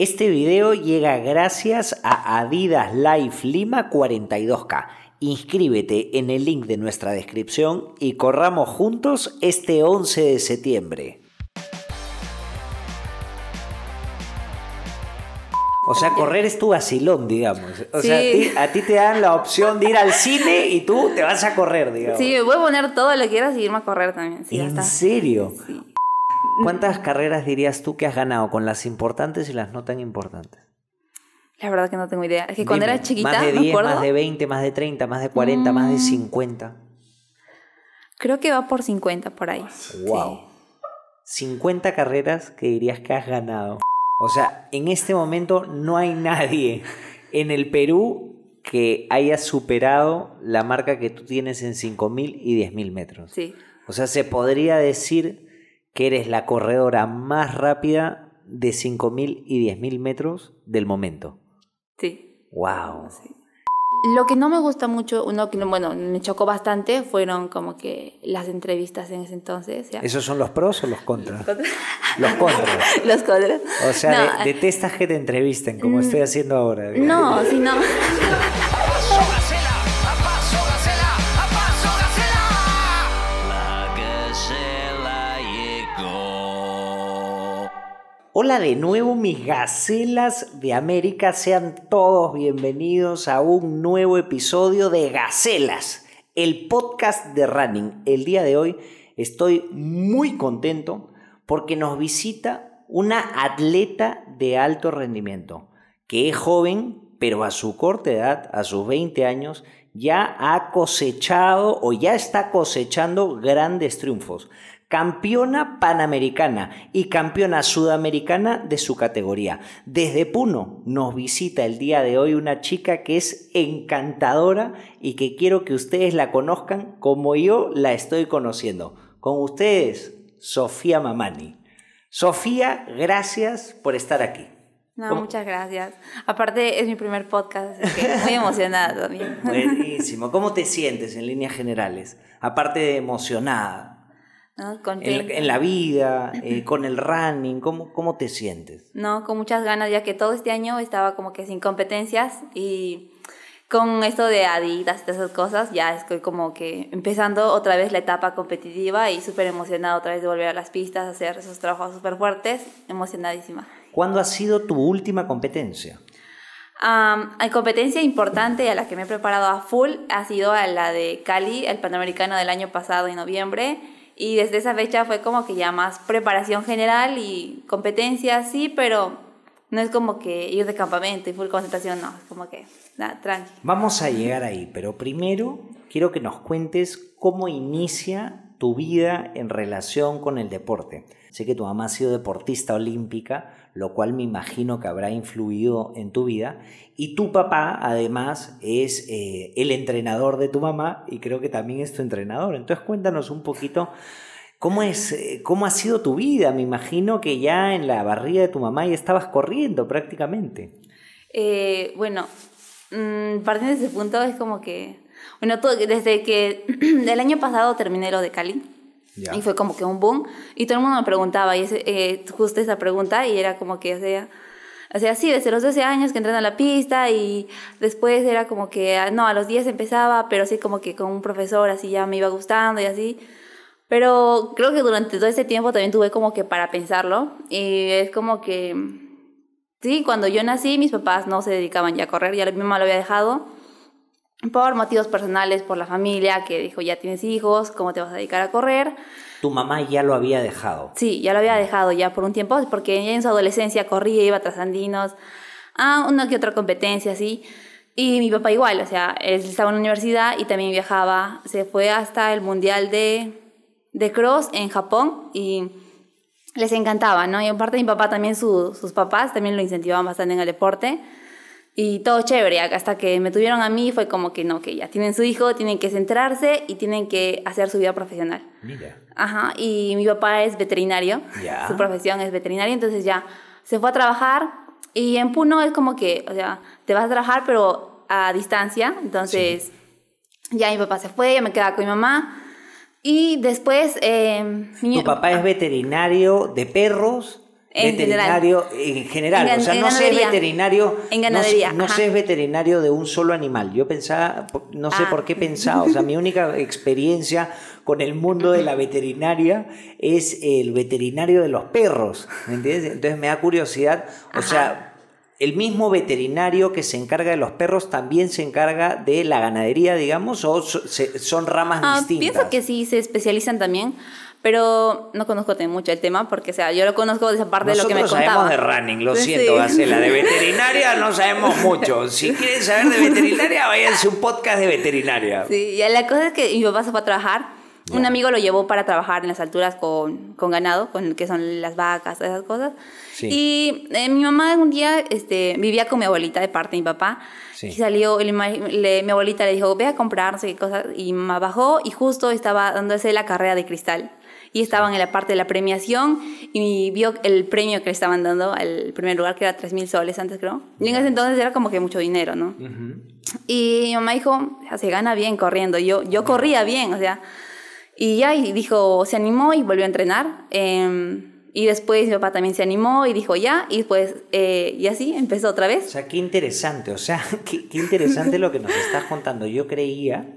Este video llega gracias a Adidas Life Lima 42K. Inscríbete en el link de nuestra descripción y corramos juntos este 11 de septiembre. O sea, correr es tu vacilón, digamos. O sea, a ti, te dan la opción de ir al cine y tú te vas a correr, digamos. Sí, me voy a poner todo lo que quieras y irme a correr también. ¿En serio? Sí. Mm. ¿Cuántas carreras dirías tú que has ganado con las importantes y las no tan importantes? La verdad que no tengo idea. Es que cuando era chiquita, más de 10, más de 20, más de 30, más de 40, más de 50. Mm. Creo que va por 50 por ahí. Wow. 50 carreras que dirías que has ganado. O sea, en este momento no hay nadie en el Perú que haya superado la marca que tú tienes en 5000 y 10000 metros. Sí. O sea, se podría decir que eres la corredora más rápida de 5.000 y 10.000 metros del momento. Sí. ¡Wow! Lo que no me gusta mucho, uno bueno, me chocó bastante, fueron como que las entrevistas en ese entonces. ¿Esos son los pros o los contras? Los contras. los contras. O sea, eh. detestas que te entrevisten, como mm. estoy haciendo ahora. No, si no. Hola de nuevo mis gacelas de América, sean todos bienvenidos a un nuevo episodio de Gacelas, el podcast de Running. El día de hoy estoy muy contento porque nos visita una atleta de alto rendimiento, que es joven, pero a su corta edad, a sus 20 años, ya ha cosechado o ya está cosechando grandes triunfos campeona panamericana y campeona sudamericana de su categoría. Desde Puno nos visita el día de hoy una chica que es encantadora y que quiero que ustedes la conozcan como yo la estoy conociendo. Con ustedes, Sofía Mamani. Sofía, gracias por estar aquí. No, muchas gracias. Aparte, es mi primer podcast, así que muy emocionada también. Buenísimo. ¿Cómo te sientes en líneas generales? Aparte de emocionada en, la vida, eh, con el running, ¿cómo, ¿cómo te sientes? No, con muchas ganas, ya que todo este año estaba como que sin competencias y con esto de Adidas y esas cosas, ya estoy como que empezando otra vez la etapa competitiva y súper emocionada otra vez de volver a las pistas, hacer esos trabajos súper fuertes, emocionadísima. ¿Cuándo ha sido tu última competencia? Hay la competencia importante a la que me he preparado a full ha sido a la de Cali, el Panamericano del año pasado en noviembre y desde esa fecha fue como que ya más preparación general y competencia sí, pero no es como que ir de campamento y full concentración, no, es como que nada, tranqui. Vamos a llegar ahí, pero primero quiero que nos cuentes cómo inicia tu vida en relación con el deporte. Sé que tu mamá ha sido deportista olímpica, lo cual me imagino que habrá influido en tu vida. Y tu papá, además, es eh, el entrenador de tu mamá y creo que también es tu entrenador. Entonces cuéntanos un poquito cómo, es, eh, cómo ha sido tu vida. Me imagino que ya en la barriga de tu mamá ya estabas corriendo prácticamente. Eh, bueno, mm, partiendo de ese punto es como que, bueno, desde que el año pasado terminé lo de Cali y fue como que un boom. Y todo el mundo me preguntaba, y eh, justo esa pregunta, y era como que, o sea, o sea, sí, desde los 12 años que entré a la pista y después era como que, ah, no, a los 10 empezaba, pero así como que con un profesor así ya me iba gustando y así. Pero creo que durante todo ese tiempo también tuve como que para pensarlo y es como que, sí, cuando yo nací mis papás no se dedicaban ya a correr, ya mi mamá lo había dejado por motivos personales, por la familia, que dijo, ya tienes hijos, ¿cómo te vas a dedicar a correr? Tu mamá ya lo había dejado. Sí, ya lo había dejado ya por un tiempo, porque ya en su adolescencia corría, iba tras andinos, a una que otra competencia, así. Y mi papá igual, o sea, él estaba en la universidad y también viajaba. Se fue hasta el Mundial de, de Cross en Japón y les encantaba, ¿no? Y aparte mi papá también, sus papás también lo incentivaban bastante en el deporte y todo chévere, hasta que me tuvieron a mí fue como que no, que ya tienen su hijo, tienen que centrarse y tienen que hacer su vida profesional. Mira. Ajá, y mi papá es veterinario, su profesión es veterinario, entonces ya se fue a trabajar y en Puno es como que, o sea, te vas a trabajar pero a distancia, entonces ya mi papá se fue, ya me quedaba con mi mamá. Y después... Eh, mi... ¿Tu papá es veterinario de perros? en veterinario en general. o sea, no sé veterinario. No, veterinario de un solo animal. Yo pensaba, no sé ah. por qué pensaba. O sea, mi única experiencia con el mundo de la veterinaria es el veterinario de los perros. ¿Me entiendes? Entonces me da curiosidad. O sea, el mismo veterinario que se encarga de los perros también se encarga de la ganadería, digamos, o son ramas ah, distintas? Pienso que sí, se especializan también pero no conozco mucho el tema porque, sea, yo lo conozco de esa parte de lo que me contaba. sabemos de running, lo siento, la De veterinaria no sabemos mucho. Si quieren saber de veterinaria, váyanse un podcast de veterinaria. Sí, y la cosa es que mi papá se fue a trabajar. Un amigo lo llevó para trabajar en las alturas con, con ganado, con que son las vacas, esas cosas. Sí. Y eh, mi mamá un día este, vivía con mi abuelita de parte de mi papá. Y salió, mi abuelita le dijo, ve a comprar, no sé qué cosas. Y me bajó y justo estaba dándose la carrera de cristal y estaban en la parte de la premiación y vio el premio que le estaban dando al primer lugar, que era 3 mil soles antes, creo. Y en ese entonces era como que mucho dinero, ¿no? Y mi mamá dijo, se gana bien corriendo. Yo, yo corría bien, o sea. Y ya, y dijo, se animó y volvió a entrenar. Em, y después mi papá también se animó y dijo ya, y después, eh, y así empezó otra vez. O sea, qué interesante, o sea, qué, qué interesante lo que nos estás contando. Yo creía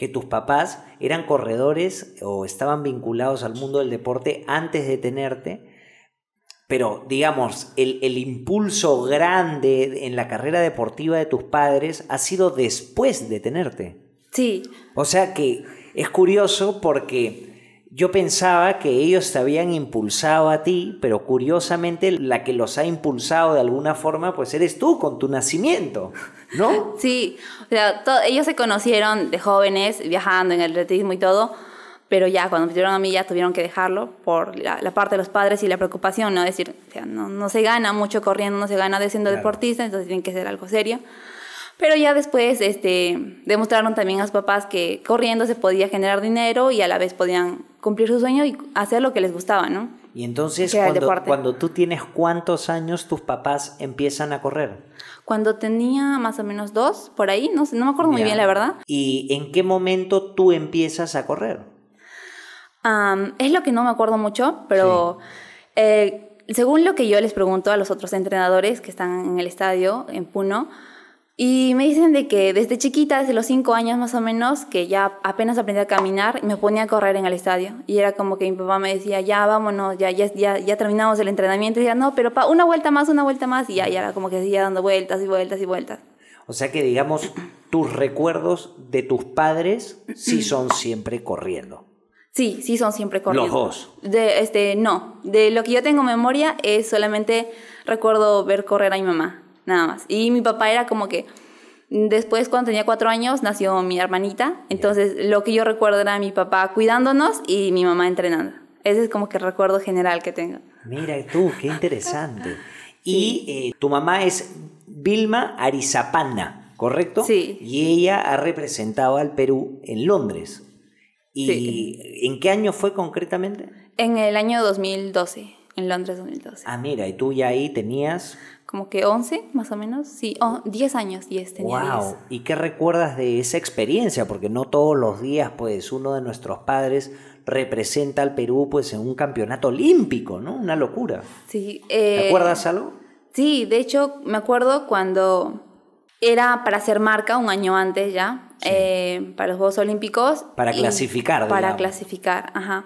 que tus papás eran corredores o estaban vinculados al mundo del deporte antes de tenerte, pero digamos, el, impulso grande en la carrera deportiva de tus padres ha sido después de tenerte. Sí. O sea que es curioso porque yo pensaba que ellos te habían impulsado a ti, pero curiosamente la que los ha impulsado de alguna forma, pues eres tú con tu nacimiento. ¿No? Sí, o sea, ellos se conocieron de jóvenes, viajando en el atletismo y todo, pero ya cuando me a mí ya tuvieron que dejarlo por la, parte de los padres y la preocupación, ¿no? decir, no, se gana mucho corriendo, no se gana de siendo deportista, entonces tienen que ser algo serio. Pero ya después este, demostraron también a sus papás que corriendo se podía generar dinero y a la vez podían cumplir su sueño y hacer lo que les gustaba, ¿no? Y entonces, cuando tú tienes cuántos años, tus papás empiezan a correr cuando tenía más o menos dos, por ahí, no sé, no me acuerdo muy bien la verdad. ¿Y en qué momento tú empiezas a correr? es lo que no me acuerdo mucho, pero eh, según lo que yo les pregunto a los otros entrenadores que están en el estadio, en Puno, y me dicen de que desde chiquita, desde los cinco años más o menos, que ya apenas aprendí a caminar, me ponía a correr en el estadio. Y era como que mi papá me decía, ya vámonos, ya, ya, ya, ya terminamos el entrenamiento. Y decía, no, pero pa, una vuelta más, una vuelta más. Y ya, era como que seguía dando vueltas y vueltas y vueltas. O sea que, digamos, tus recuerdos de tus padres sí son siempre corriendo. Sí, sí son siempre corriendo. ¿Los dos? De, este, no. De lo que yo tengo memoria es solamente recuerdo ver correr a mi mamá nada más. Y mi papá era como que, Después, cuando tenía cuatro años, nació mi hermanita. Entonces, lo que yo recuerdo era mi papá cuidándonos y mi mamá entrenando. Ese es como que el recuerdo general que tengo. Mira tú, qué interesante. Y eh, tu mamá es Vilma Arizapana, ¿correcto? Sí. Y ella ha representado al Perú en Londres. ¿Y en qué año fue concretamente? En el año 2012, en Londres 2012. Ah, mira, y tú ya ahí tenías como que 11 más o menos, sí, 10 años, 10 tenía. ¡Wow! ¿Y qué recuerdas de esa experiencia? Porque no todos los días, pues uno de nuestros padres representa al Perú pues en un campeonato olímpico, ¿no? Una locura. Sí. Eh, ¿Te acuerdas algo? Sí, de hecho me acuerdo cuando era para hacer marca un año antes ya, eh, para los Juegos Olímpicos. Para clasificar, Para clasificar, ajá.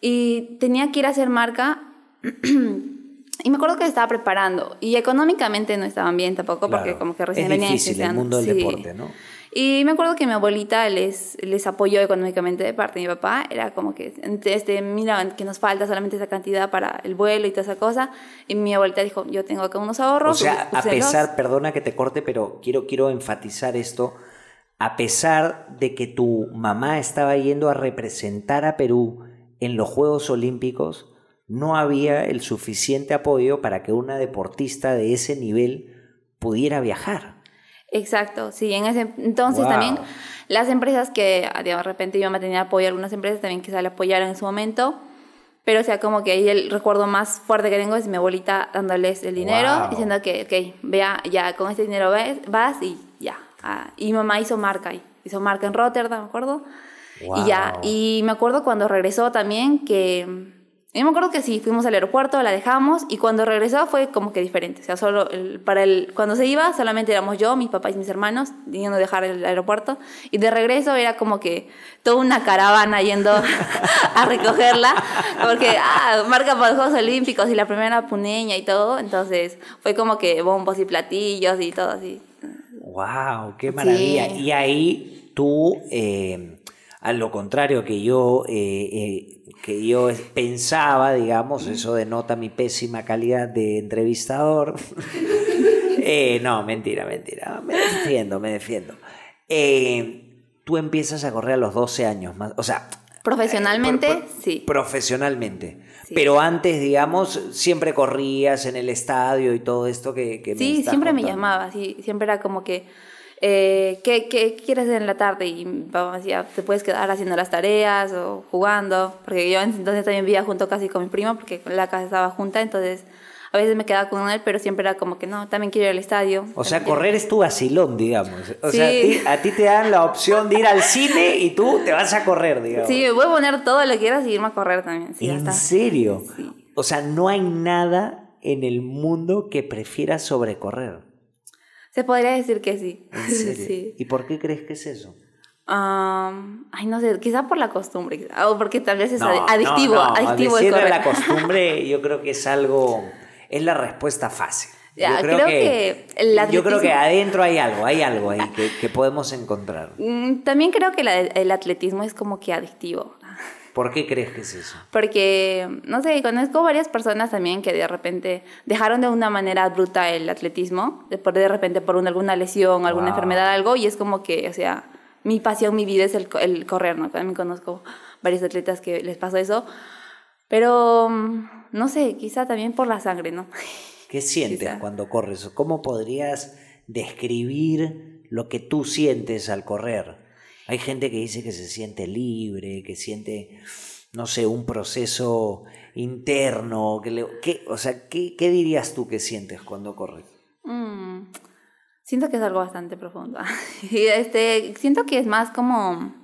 Y tenía que ir a hacer marca Y me acuerdo que estaba preparando y económicamente no estaban bien tampoco porque como que recién venía difícil, el mundo del sí. deporte, ¿no? Y me acuerdo que mi abuelita les, les apoyó económicamente de parte de mi papá. Era como que, este, mira, que nos falta solamente esa cantidad para el vuelo y toda esa cosa. Y mi abuelita dijo, yo tengo acá unos ahorros. O sea, a pesar, perdona que te corte, pero quiero, quiero enfatizar esto. A pesar de que tu mamá estaba yendo a representar a Perú en los Juegos Olímpicos, no había el suficiente apoyo para que una deportista de ese nivel pudiera viajar. Exacto, sí, en ese entonces también las empresas que de repente yo me tenía apoyo, algunas empresas también quizá le apoyaron en su momento, pero o sea, como que ahí el recuerdo más fuerte que tengo es mi abuelita dándoles el dinero, diciendo que, ok, vea, ya con este dinero ves, vas y ya. Ah, y mamá hizo marca, hizo marca en Rotterdam, me acuerdo. Y ya, y me acuerdo cuando regresó también que yo me acuerdo que sí, fuimos al aeropuerto, la dejamos y cuando regresó fue como que diferente. O sea, solo para el, cuando se iba solamente éramos yo, mis papás y mis hermanos, yendo dejar el aeropuerto. Y de regreso era como que toda una caravana yendo a recogerla, porque ah, marca para los Juegos Olímpicos y la primera puneña y todo. Entonces fue como que bombos y platillos y todo así. ¡Wow! ¡Qué maravilla! Y ahí tú, eh, a lo contrario que yo, eh, eh, que yo pensaba, digamos, eso denota mi pésima calidad de entrevistador. Eh, no, mentira, mentira. Me defiendo, me defiendo. Eh, tú empiezas a correr a los 12 años más. O sea. Profesionalmente, eh, sí. Profesionalmente. Pero antes, digamos, siempre corrías en el estadio y todo esto que. sí, siempre me llamaba. Sí, siempre era como que eh, ¿qué, quieres hacer en la tarde? Y vamos ah, te puedes quedar haciendo las tareas o jugando, porque yo entonces también vivía junto casi con mi primo, porque la casa estaba junta, entonces a veces me quedaba con él, pero siempre era como que no, también quiero ir al estadio. O sea, correr es tu vacilón, digamos. O sea, a ti, te dan la opción de ir al cine y tú te vas a correr, digamos. Sí, voy a poner todo lo que quieras y irme a correr también. ¿En serio? O sea, no hay nada en el mundo que prefiera sobrecorrer. Se podría decir que sí. ¿Y por qué crees que es eso? ay, no sé, quizá por la costumbre, o porque tal vez es adictivo. No, de la costumbre, yo creo que es algo, es la respuesta fácil. yo creo, que, yo creo que adentro hay algo, hay algo ahí que, podemos encontrar. Mm, también creo que el atletismo es como que adictivo. ¿Por qué crees que es eso? Porque, no sé, conozco varias personas también que de repente dejaron de una manera bruta el atletismo, de, de repente por alguna lesión, alguna enfermedad, algo, y es como que, o sea, mi pasión, mi vida es el, correr, ¿no? También conozco varios atletas que les pasó eso, pero, mm, no sé, quizá también por la sangre, ¿no? ¿Qué sientes cuando corres? ¿Cómo podrías describir lo que tú sientes al correr? Hay gente que dice que se siente libre, que siente, no sé, un proceso interno. Que que, o sea, ¿qué, dirías tú que sientes cuando corres? Mm, siento que es algo bastante profundo. este, siento que es más como...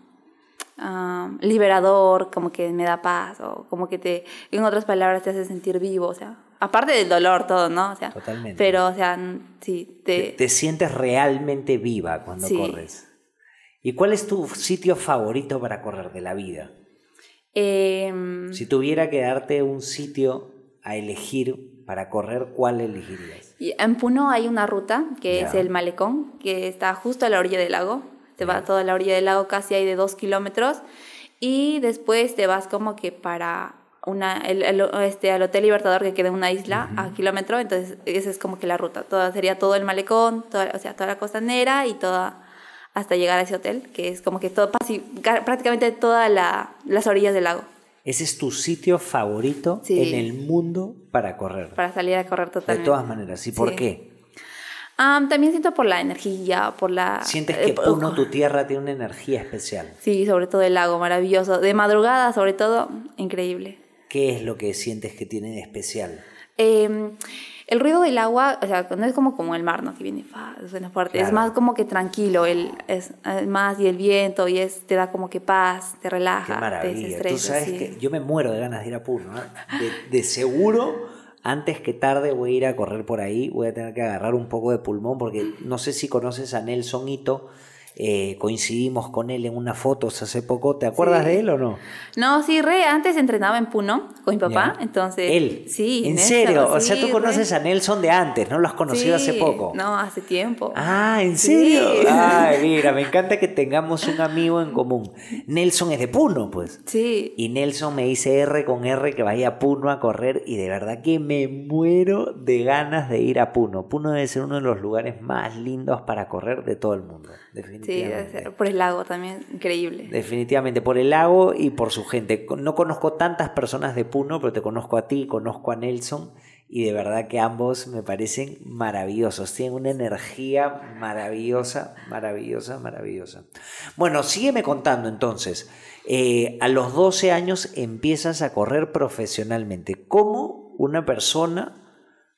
Ah, liberador, como que me da paz, o como que te, en otras palabras, te hace sentir vivo, o sea, aparte del dolor, todo, ¿no? O sea, Totalmente. Pero, o sea, sí, te... Te, sientes realmente viva cuando sí, corres. ¿Y cuál es tu sitio favorito para correr de la vida? Em, si tuviera que darte un sitio a elegir para correr, ¿cuál elegirías? En Puno hay una ruta que es el malecón, que está justo a la orilla del lago. Te va toda la orilla del lago, casi hay de dos kilómetros. Y después te vas como que para una, el, este, al Hotel Libertador que queda en una isla a kilómetro. Entonces, esa es como que la ruta. Toda, sería todo el malecón, o sea, toda la costanera y toda hasta llegar a ese hotel, que es como que todo, prácticamente todas las orillas del lago. Ese es tu sitio favorito en el mundo para correr. Para salir a correr totalmente. De todas maneras, ¿y por qué? también siento por la energía, por la... Sientes que eh, uno, tu tierra, tiene una energía especial. Sí, sobre todo el lago, maravilloso. De madrugada, sobre todo, increíble. ¿Qué es lo que sientes que tiene de especial? Em, el ruido del agua, o sea, no es como, como el mar, ¿no? Que viene, fa, fuerte. Es más como que tranquilo, el, es, más y el viento, y es, te da como que paz, te relaja. Qué maravilla. Tú sabes que yo me muero de ganas de ir a Puno. De, seguro, antes que tarde voy a ir a correr por ahí, voy a tener que agarrar un poco de pulmón, porque no sé si conoces a Nelson Hito eh, coincidimos con él en unas fotos hace poco. ¿Te acuerdas de él o no? No, sí, re, antes entrenaba en Puno con mi papá, entonces... Él. Sí. ¿En serio? o sea, tú conoces a Nelson de antes, ¿no? Lo has conocido hace poco. No, hace tiempo. Ah, ¿en serio? Ay, mira, me encanta que tengamos un amigo en común. Nelson es de Puno, pues. Sí. Y Nelson me dice R con R que vaya a Puno a correr y de verdad que me muero de ganas de ir a Puno. Puno debe ser uno de los lugares más lindos para correr de todo el mundo, definitivamente. Sí, por el lago también, increíble. Definitivamente, por el lago y por su gente. No conozco tantas personas de Puno, pero te conozco a ti, conozco a Nelson y de verdad que ambos me parecen maravillosos, tienen una energía maravillosa, maravillosa, maravillosa. Bueno, sígueme contando entonces, eh, a los 12 años empiezas a correr profesionalmente, ¿cómo una persona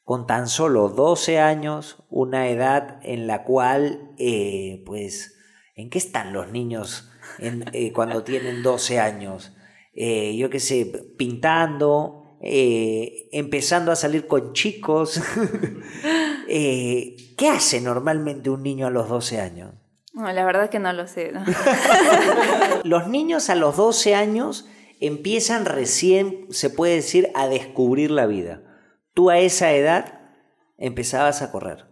con tan solo 12 años, una edad en la cual, eh, pues, ¿en qué están los niños eh, cuando tienen 12 años? Eh, yo qué sé, pintando, empezando a salir con chicos. ¿Qué hace normalmente un niño a los 12 años? la verdad es que no lo sé. los niños a los 12 años empiezan recién, se puede decir, a descubrir la vida tú a esa edad empezabas a correr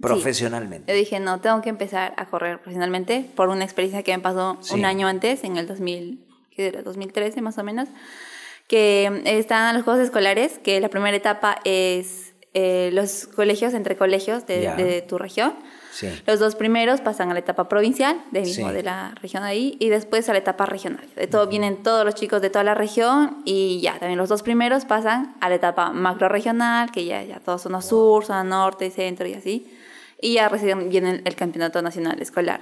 profesionalmente. Yo dije, no, tengo que empezar a correr profesionalmente por una experiencia que me pasó un año antes, en el 2013 más o menos, que eh, están los Juegos Escolares, que la primera etapa es eh, los colegios entre colegios de tu región los dos primeros pasan a la etapa provincial, de mismo de la región ahí, y después a la etapa regional. De todo vienen todos los chicos de toda la región y ya, también los dos primeros pasan a la etapa macro regional, que ya, ya todos son a sur, son a norte, centro y así. Y ya reciben viene el campeonato nacional escolar.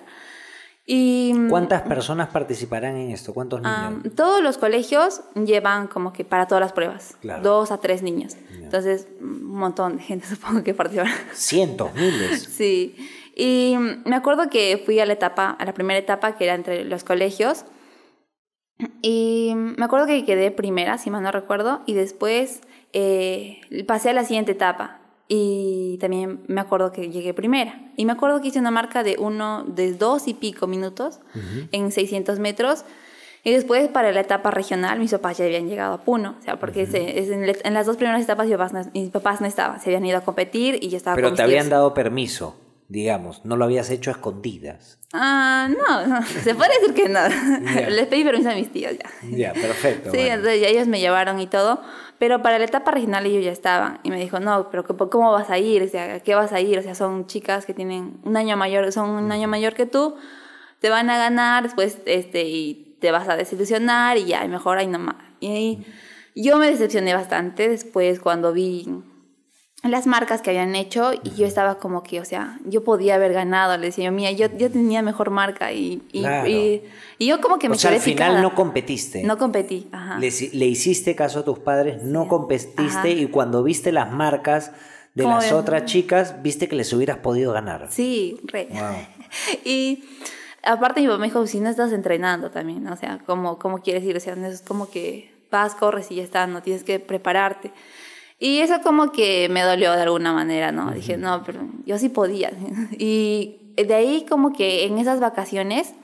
Y, mm, ¿Cuántas personas participarán en esto? ¿Cuántos ah, niños? todos los colegios llevan como que para todas las pruebas, dos a tres niños. Entonces, un montón de gente supongo que participará. Cientos, miles. sí. Y me acuerdo que fui a la etapa, a la primera etapa que era entre los colegios. Y me acuerdo que quedé primera, si mal no recuerdo, y después eh, pasé a la siguiente etapa. Y también me acuerdo que llegué primera. Y me acuerdo que hice una marca de uno, de dos y pico minutos en 600 metros. Y después para la etapa regional, mis papás ya habían llegado a Puno, o sea, porque en, las dos primeras etapas mis papás, no, estaban, se habían ido a competir y yo estaba... Pero te habían dado permiso digamos, no lo habías hecho a escondidas. Ah, no, se puede decir que no. Les pedí permiso a mis tíos ya. Ya, perfecto. sí, entonces ya ellos me llevaron y todo, pero para la etapa regional ellos ya estaban y me dijo, no, pero ¿cómo vas a ir? O sea, qué vas a ir? O sea, son chicas que tienen un año mayor, son un año mayor que tú, te van a ganar después este, y te vas a desilusionar y ya, mejor ahí nomás. Y ahí, yo me decepcioné bastante después cuando vi las marcas que habían hecho y yo estaba como que, o sea, yo podía haber ganado, le decía yo, mía, yo, yo tenía mejor marca y, y, yo como que me... O al final no competiste. No competí, ajá. Le, hiciste caso a tus padres, no competiste y cuando viste las marcas de las otras chicas, viste que les hubieras podido ganar. Sí, re. y aparte mi papá me dijo, si no estás entrenando también, o sea, como, como quieres ir, o sea, es como que vas, corres y ya está, no tienes que prepararte. Y eso como que me dolió de alguna manera, ¿no? Dije, no, pero yo sí podía. Y de ahí como que en esas vacaciones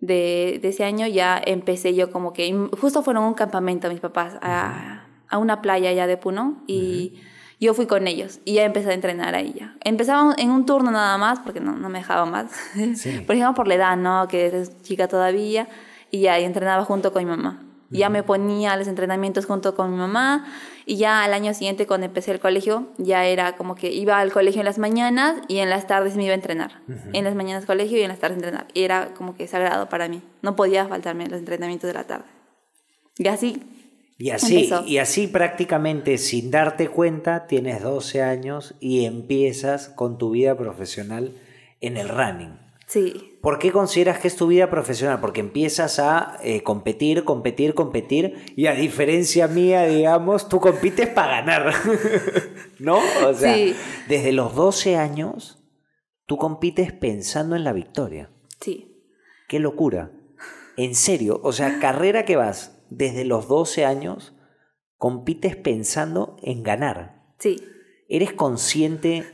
de, ese año ya empecé yo como que, justo fueron a un campamento mis papás a, una playa allá de Puno y yo fui con ellos y ya empecé a entrenar ahí ya. Empezaba en un turno nada más porque no, no me dejaba más. por ejemplo, por la edad, ¿no? Que es chica todavía y ya entrenaba junto con mi mamá. Ya me ponía a los entrenamientos junto con mi mamá y ya al año siguiente, cuando empecé el colegio, ya era como que iba al colegio en las mañanas y en las tardes me iba a entrenar. En las mañanas colegio y en las tardes entrenar. era como que sagrado para mí. No podía faltarme los entrenamientos de la tarde. Y así. Y así, y así prácticamente sin darte cuenta, tienes 12 años y empiezas con tu vida profesional en el running. Sí. ¿Por qué consideras que es tu vida profesional? Porque empiezas a eh, competir, competir, competir, y a diferencia mía, digamos, tú compites para ganar, ¿no? O sea, desde los 12 años, tú compites pensando en la victoria. Sí. Qué locura. En serio, o sea, carrera que vas desde los 12 años, compites pensando en ganar. Sí. ¿Eres consciente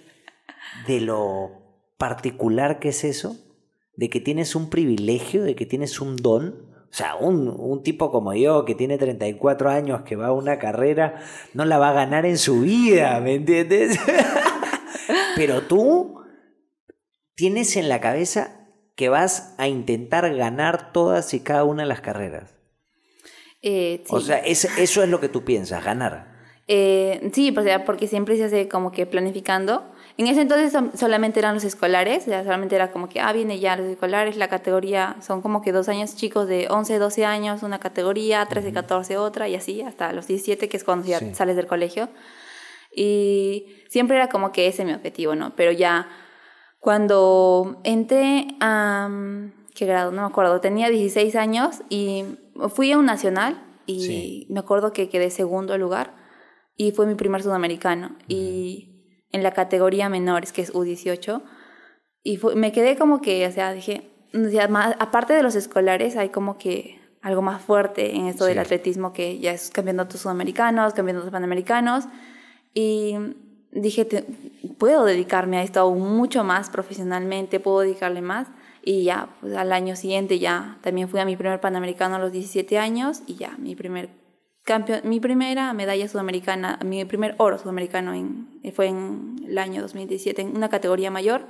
de lo particular que es eso? de que tienes un privilegio, de que tienes un don. O sea, un, tipo como yo que tiene 34 años, que va a una carrera, no la va a ganar en su vida, ¿me entiendes? Pero tú tienes en la cabeza que vas a intentar ganar todas y cada una de las carreras. Eh, o sea, eso es lo que tú piensas, ganar. Eh, sí, porque siempre se hace como que planificando en ese entonces solamente eran los escolares, ya solamente era como que, ah, viene ya los escolares, la categoría, son como que dos años chicos de 11, 12 años, una categoría, 13, 14 otra, y así hasta los 17, que es cuando ya sales del colegio. Y siempre era como que ese mi objetivo, ¿no? Pero ya cuando entré a... Mm, ¿Qué grado? No me acuerdo. Tenía 16 años y fui a un nacional y me acuerdo que quedé segundo lugar y fue mi primer sudamericano. Y en la categoría menores, que es U18. Y me quedé como que, o sea, dije, más, aparte de los escolares, hay como que algo más fuerte en esto del atletismo que ya es cambiando a tus sudamericanos, cambiando a tus panamericanos. Y dije, puedo dedicarme a esto aún mucho más profesionalmente, puedo dedicarle más. Y ya, pues al año siguiente ya también fui a mi primer panamericano a los 17 años y ya, mi primer mi primera medalla sudamericana, mi primer oro sudamericano fue en el año 2017 en una categoría mayor,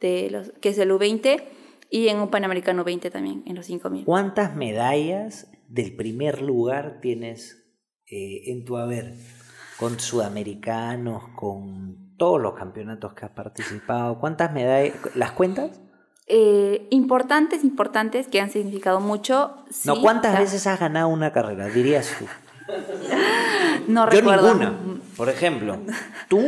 de los, que es el U20, y en un Panamericano 20 también, en los 5.000. ¿Cuántas medallas del primer lugar tienes eh, en tu haber? Con sudamericanos, con todos los campeonatos que has participado. ¿Cuántas medallas? ¿Las cuentas? Eh, importantes, importantes, que han significado mucho. no, ¿cuántas veces has ganado una carrera, dirías tú? no Yo ninguna, por ejemplo. ¿Tú?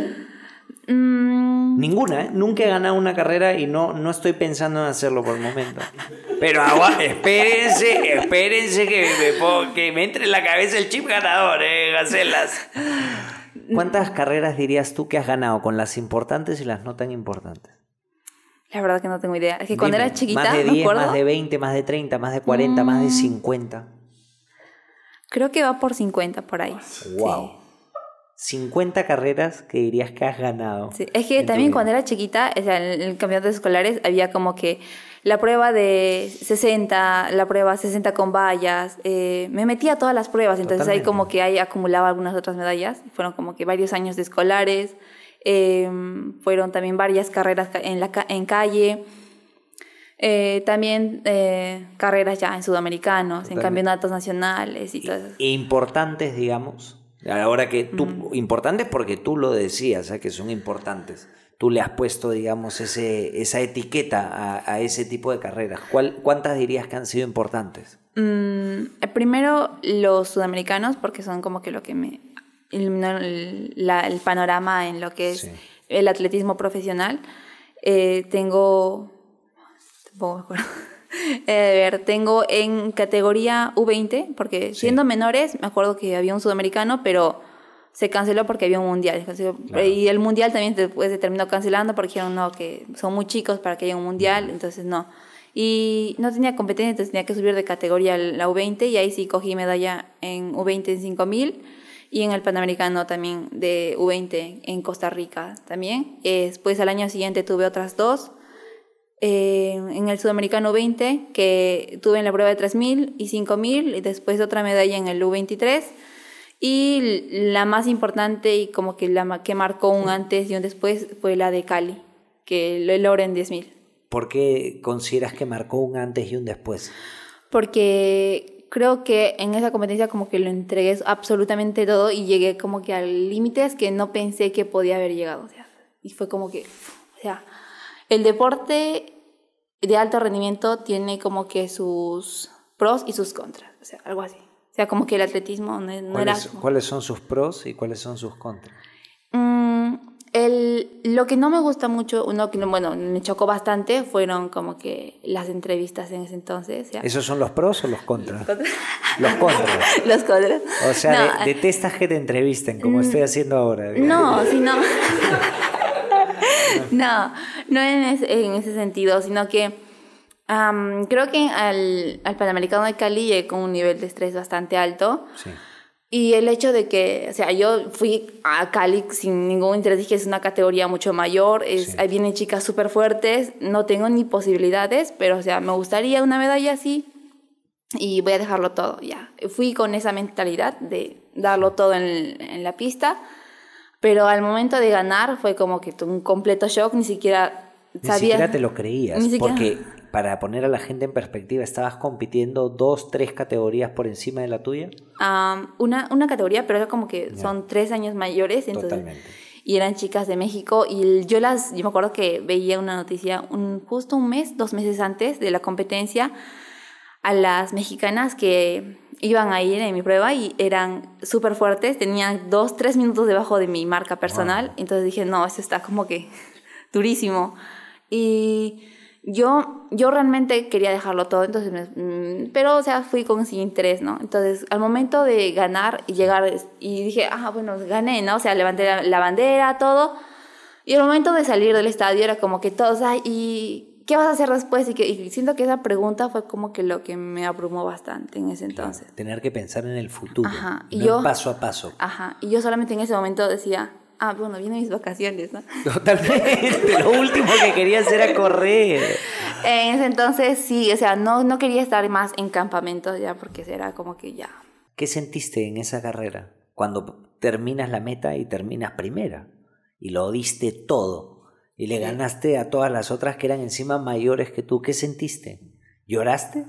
Mm. Ninguna, ¿eh? Nunca he ganado una carrera y no, no estoy pensando en hacerlo por el momento. Pero agua, espérense, espérense que me, me entre en la cabeza el chip ganador, ¿eh, Gacelas? ¿Cuántas carreras dirías tú que has ganado con las importantes y las no tan importantes? La verdad que no tengo idea. Es que cuando era chiquita, más de 10, más de 20, más de 30, más de 40, más de 50. Mm. Creo que va por 50 por ahí. ¡Wow! 50 carreras que dirías que has ganado. Sí. Es que también cuando era chiquita, o sea, en el campeonato de escolares había como que la prueba de 60, la prueba 60 con vallas, eh, me metía a todas las pruebas, entonces ahí como que ahí acumulaba algunas otras medallas, fueron como que varios años de escolares, em, fueron también varias carreras en, la, en calle, eh, también eh, carreras ya en sudamericanos, en campeonatos nacionales y todo eso. E importantes, digamos. Ahora que tú, importantes porque tú lo decías, ¿eh? que son importantes. Tú le has puesto, digamos, ese, esa etiqueta a, ese tipo de carreras. ¿Cuál, ¿Cuántas dirías que han sido importantes? Mm, primero los sudamericanos, porque son como que lo que me iluminó el, panorama en lo que es el atletismo profesional. Eh, tengo Eh, ver, tengo en categoría U20, porque siendo menores, me acuerdo que había un sudamericano, pero se canceló porque había un mundial. Y el mundial también después pues, se terminó cancelando porque dijeron, no, que son muy chicos para que haya un mundial, entonces no. Y no tenía competencia, entonces tenía que subir de categoría a la U20 y ahí sí cogí medalla en U20 en 5000 y en el Panamericano también de U20 en Costa Rica también. Eh, después al año siguiente tuve otras dos eh, en el sudamericano 20, que tuve en la prueba de 3.000 y 5.000, y después otra medalla en el U23. Y la más importante y como que la que marcó un antes y un después fue la de Cali, que lo logré en 10.000. ¿Por qué consideras que marcó un antes y un después? Porque creo que en esa competencia como que lo entregué absolutamente todo y llegué como que al límite, es que no pensé que podía haber llegado. sea, y fue como que, o sea, el deporte de alto rendimiento tiene como que sus pros y sus contras, o sea, algo así. O sea, como que el atletismo no, era... ¿Cuáles son sus pros y cuáles son sus contras? Mm, lo que no me gusta mucho, bueno, me chocó bastante, fueron como que las entrevistas en ese entonces. ¿Esos son los pros o los contras? los contras. los contras. O sea, eh. detesta que te entrevisten, como estoy mm, haciendo ahora. No, si no... no, no en, ese sentido, sino que creo que al, Panamericano de Cali llegué con un nivel de estrés bastante alto. Y el hecho de que, o sea, yo fui a Cali sin ningún interés, dije, es una categoría mucho mayor, ahí vienen chicas súper fuertes, no tengo ni posibilidades, pero, o sea, me gustaría una medalla así y voy a dejarlo todo, ya. Fui con esa mentalidad de darlo todo en, en la pista pero al momento de ganar fue como que un completo shock, ni siquiera sabía. Ni siquiera te lo creías, porque para poner a la gente en perspectiva, ¿estabas compitiendo dos, tres categorías por encima de la tuya? una, una categoría, pero era como que son tres años mayores, entonces... y eran chicas de México y yo las yo me acuerdo que veía una noticia un, justo un mes dos meses antes de la competencia a las mexicanas que iban a ir en mi prueba y eran súper fuertes, tenían dos, tres minutos debajo de mi marca personal, entonces dije, no, esto está como que durísimo. Y yo, yo realmente quería dejarlo todo, entonces, mm, pero, o sea, fui con sin interés, ¿no? Entonces, al momento de ganar y llegar, y dije, ah, bueno, gané, ¿no? O sea, levanté la, bandera, todo. Y al momento de salir del estadio era como que todos, ay, y ¿qué vas a hacer después? Y, siento que esa pregunta fue como que lo que me abrumó bastante en ese entonces. tener que pensar en el futuro, ajá, y yo, paso a paso. Ajá, y yo solamente en ese momento decía, ah, bueno, vienen mis vacaciones, ¿no? Totalmente, lo último que quería hacer era correr. En ese entonces sí, o sea, no, no quería estar más en campamentos ya porque era como que ya. ¿Qué sentiste en esa carrera? Cuando terminas la meta y terminas primera y lo diste todo y le ganaste a todas las otras que eran encima mayores que tú. ¿Qué sentiste? ¿Lloraste?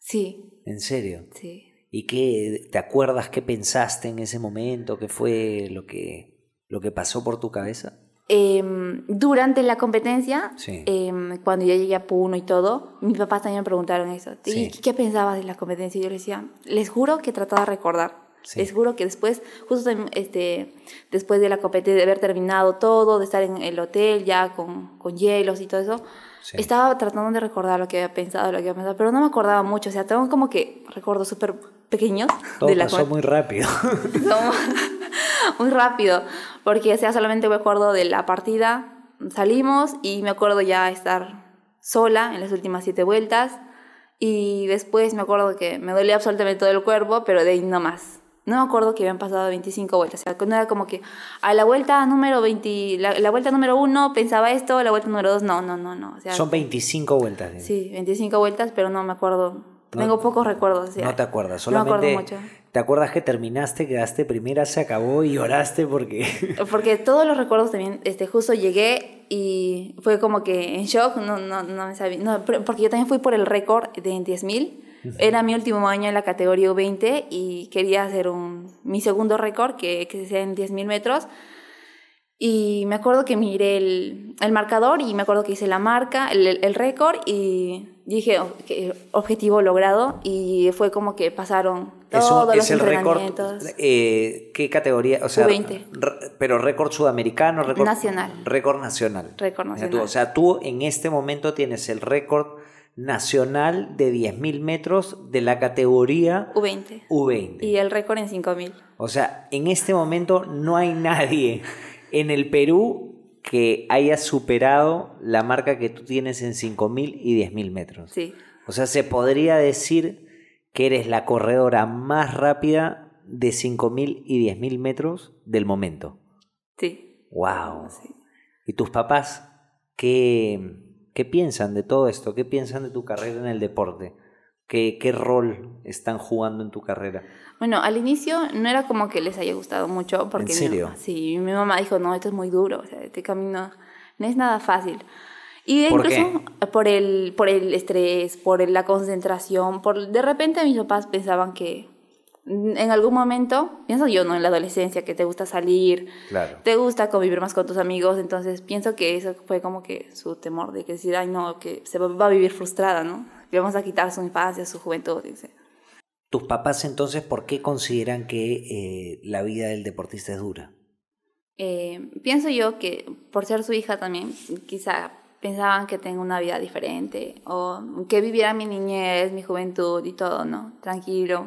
Sí. ¿En serio? Sí. ¿Y qué te acuerdas qué pensaste en ese momento? ¿Qué fue lo que, lo que pasó por tu cabeza? Em, durante la competencia, em, cuando ya llegué a Puno y todo, mis papás también me preguntaron eso. qué pensabas de la competencia? yo les decía, les juro que trataba de recordar. Es Les que después, justo este, después de la competencia, de haber terminado todo, de estar en el hotel ya con, con hielos y todo eso, estaba tratando de recordar lo que había pensado, lo que había pensado, pero no me acordaba mucho. O sea, tengo como que recuerdos súper pequeños. de pasó muy rápido. muy rápido, porque sea, solamente me acuerdo de la partida, salimos y me acuerdo ya estar sola en las últimas siete vueltas. Y después me acuerdo que me dolía absolutamente todo el cuerpo, pero de ahí no más no me acuerdo que habían pasado 25 vueltas. O sea, no era como que a la vuelta número 20, la, vuelta número 1 pensaba esto, la vuelta número 2 no, no, no, no. O sea, Son 25 vueltas. Sí, 25 vueltas, pero no me acuerdo. Tengo pocos recuerdos. no te acuerdas, solamente. ¿Te acuerdas que terminaste, quedaste primera, se acabó y lloraste porque... porque todos los recuerdos también, este, justo llegué y fue como que en shock, no, no, no me sabía, no, porque yo también fui por el récord de 10.000 era mi último año en la categoría U20 y quería hacer un, mi segundo récord, que, que sea en 10.000 metros. Y me acuerdo que miré el, el, marcador y me acuerdo que hice la marca, el, el récord y dije, oh, objetivo logrado. Y fue como que pasaron todos los entrenamientos. Eh, ¿Qué categoría? O sea, U20. pero récord sudamericano, récord nacional. Récord nacional. Récord nacional. O sea, tú en este momento tienes el récord nacional de 10.000 metros de la categoría U20. Y el récord en 5.000. O sea, en este momento no hay nadie en el Perú que haya superado la marca que tú tienes en 5.000 y 10.000 metros. Sí. O sea, se podría decir que eres la corredora más rápida de 5.000 y 10.000 metros del momento. Sí. ¡Wow! ¿Y tus papás qué, ¿Qué piensan de todo esto? ¿Qué piensan de tu carrera en el deporte? ¿Qué, ¿Qué, rol están jugando en tu carrera? Bueno, al inicio no era como que les haya gustado mucho. Porque ¿En serio? sí, mi mamá dijo, no, esto es muy duro, este camino no es nada fácil. Y ¿Por incluso por el por el estrés, por la concentración, por de repente mis papás pensaban que en algún momento, pienso yo, ¿no? En la adolescencia, que te gusta salir, te gusta convivir más con tus amigos, entonces pienso que eso fue como que su temor de que decir, ay, no, que se va a vivir frustrada, ¿no? Le vamos a quitar su infancia, su juventud, ¿Tus papás entonces por qué consideran que eh, la vida del deportista es dura? Eh, pienso yo que por ser su hija también, quizá pensaban que tengo una vida diferente o que viviera mi niñez, mi juventud y todo, ¿no? Tranquilo,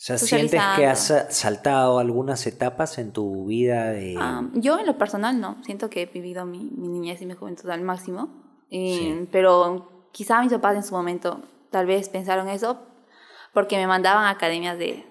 sientes que has saltado algunas etapas en tu vida de... yo en lo personal no, siento que he vivido mi, mi niñez y mi juventud al máximo, em, pero quizá mis papás en su momento tal vez pensaron eso porque me mandaban a academias de,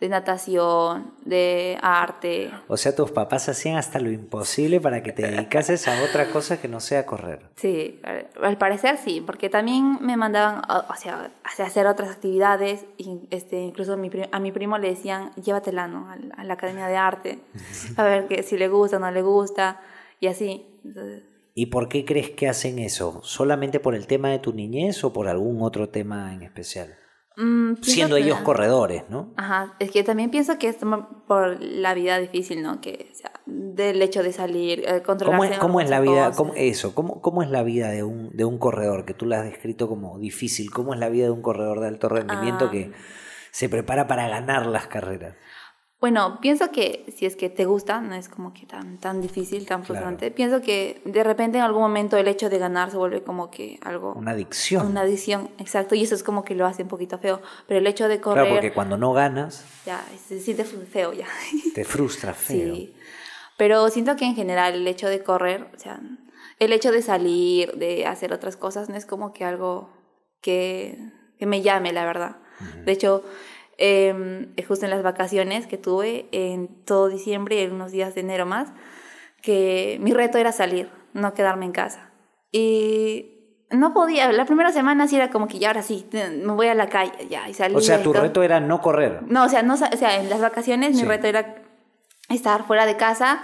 de natación, de arte. O sea, tus papás hacían hasta lo imposible para que te dedicases a otra cosa que no sea correr. Sí, al parecer sí, porque también me mandaban, o sea, a hacer otras actividades, y este, incluso a mi, primo le decían, llévatela a, la, academia de arte, a ver que, si le gusta o no le gusta, y así. ¿Y por qué crees que hacen eso? ¿Solamente por el tema de tu niñez o por algún otro tema en especial? Mm, siendo ellos corredores, ¿no? Ajá, es que también pienso que es por la vida difícil, ¿no? Que, del hecho de salir, eh, controlar. ¿Cómo es, cómo es la vida, cómo, eso, cómo, es la vida de un, corredor, que tú la has descrito como difícil, cómo es la vida de un corredor de alto rendimiento ah. que se prepara para ganar las carreras? Bueno, pienso que si es que te gusta, no es como que tan, tan difícil, tan frustrante. Pienso que de repente en algún momento el hecho de ganar se vuelve como que algo... Una adicción. Una adicción, exacto. Y eso es como que lo hace un poquito feo. Pero el hecho de correr... Claro, porque cuando no ganas... Ya, se siente feo ya. Te frustra feo. Sí. Pero siento que en general el hecho de correr, o sea, el hecho de salir, de hacer otras cosas, no es como que algo que, me llame, la verdad. De hecho Em, eh, justo en las vacaciones que tuve en todo diciembre y en unos días de enero más, que mi reto era salir, no quedarme en casa. Y no podía, la primera semana sí era como que ya ahora sí, eh, me voy a la calle, ya, y salí. O sea, tu reto era no correr. No, o sea, no, o sea en las vacaciones mi reto era estar fuera de casa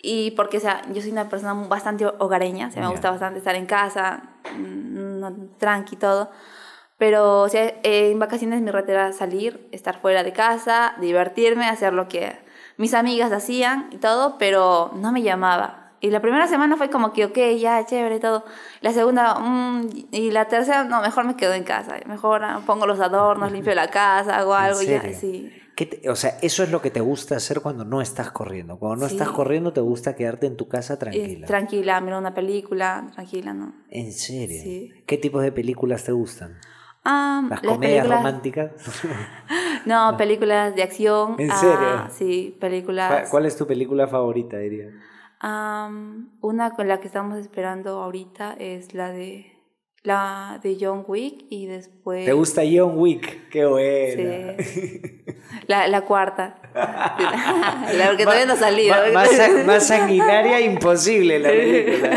y porque, o sea, yo soy una persona bastante hogareña, se me gusta bastante estar en casa, mm, tranquilo y todo. Pero, eh, en vacaciones mi reto era salir, estar fuera de casa, divertirme, hacer lo que mis amigas hacían y todo, pero no me llamaba. Y la primera semana fue como que, ok, ya, chévere, todo. La segunda, mmm, y la tercera, no, mejor me quedo en casa. Mejor ah, pongo los adornos, limpio la casa, hago algo y ya, sí. o sea, eso es lo que te gusta hacer cuando no estás corriendo. Cuando no estás corriendo, te gusta quedarte en tu casa tranquila. tranquila, mirar una película, tranquila, ¿no? ¿En serio? Sí. ¿Qué tipos de películas te gustan? Ah, las, comedias románticas. no, películas de acción. ¿En serio? Ah, sí, películas. ¿Cuál es tu película favorita, diría? una con la que estamos esperando ahorita es la de la de John Wick y después... ¿Te gusta John Wick? ¡Qué bueno La, cuarta. la porque todavía no ha Más, más, sanguinaria imposible la película.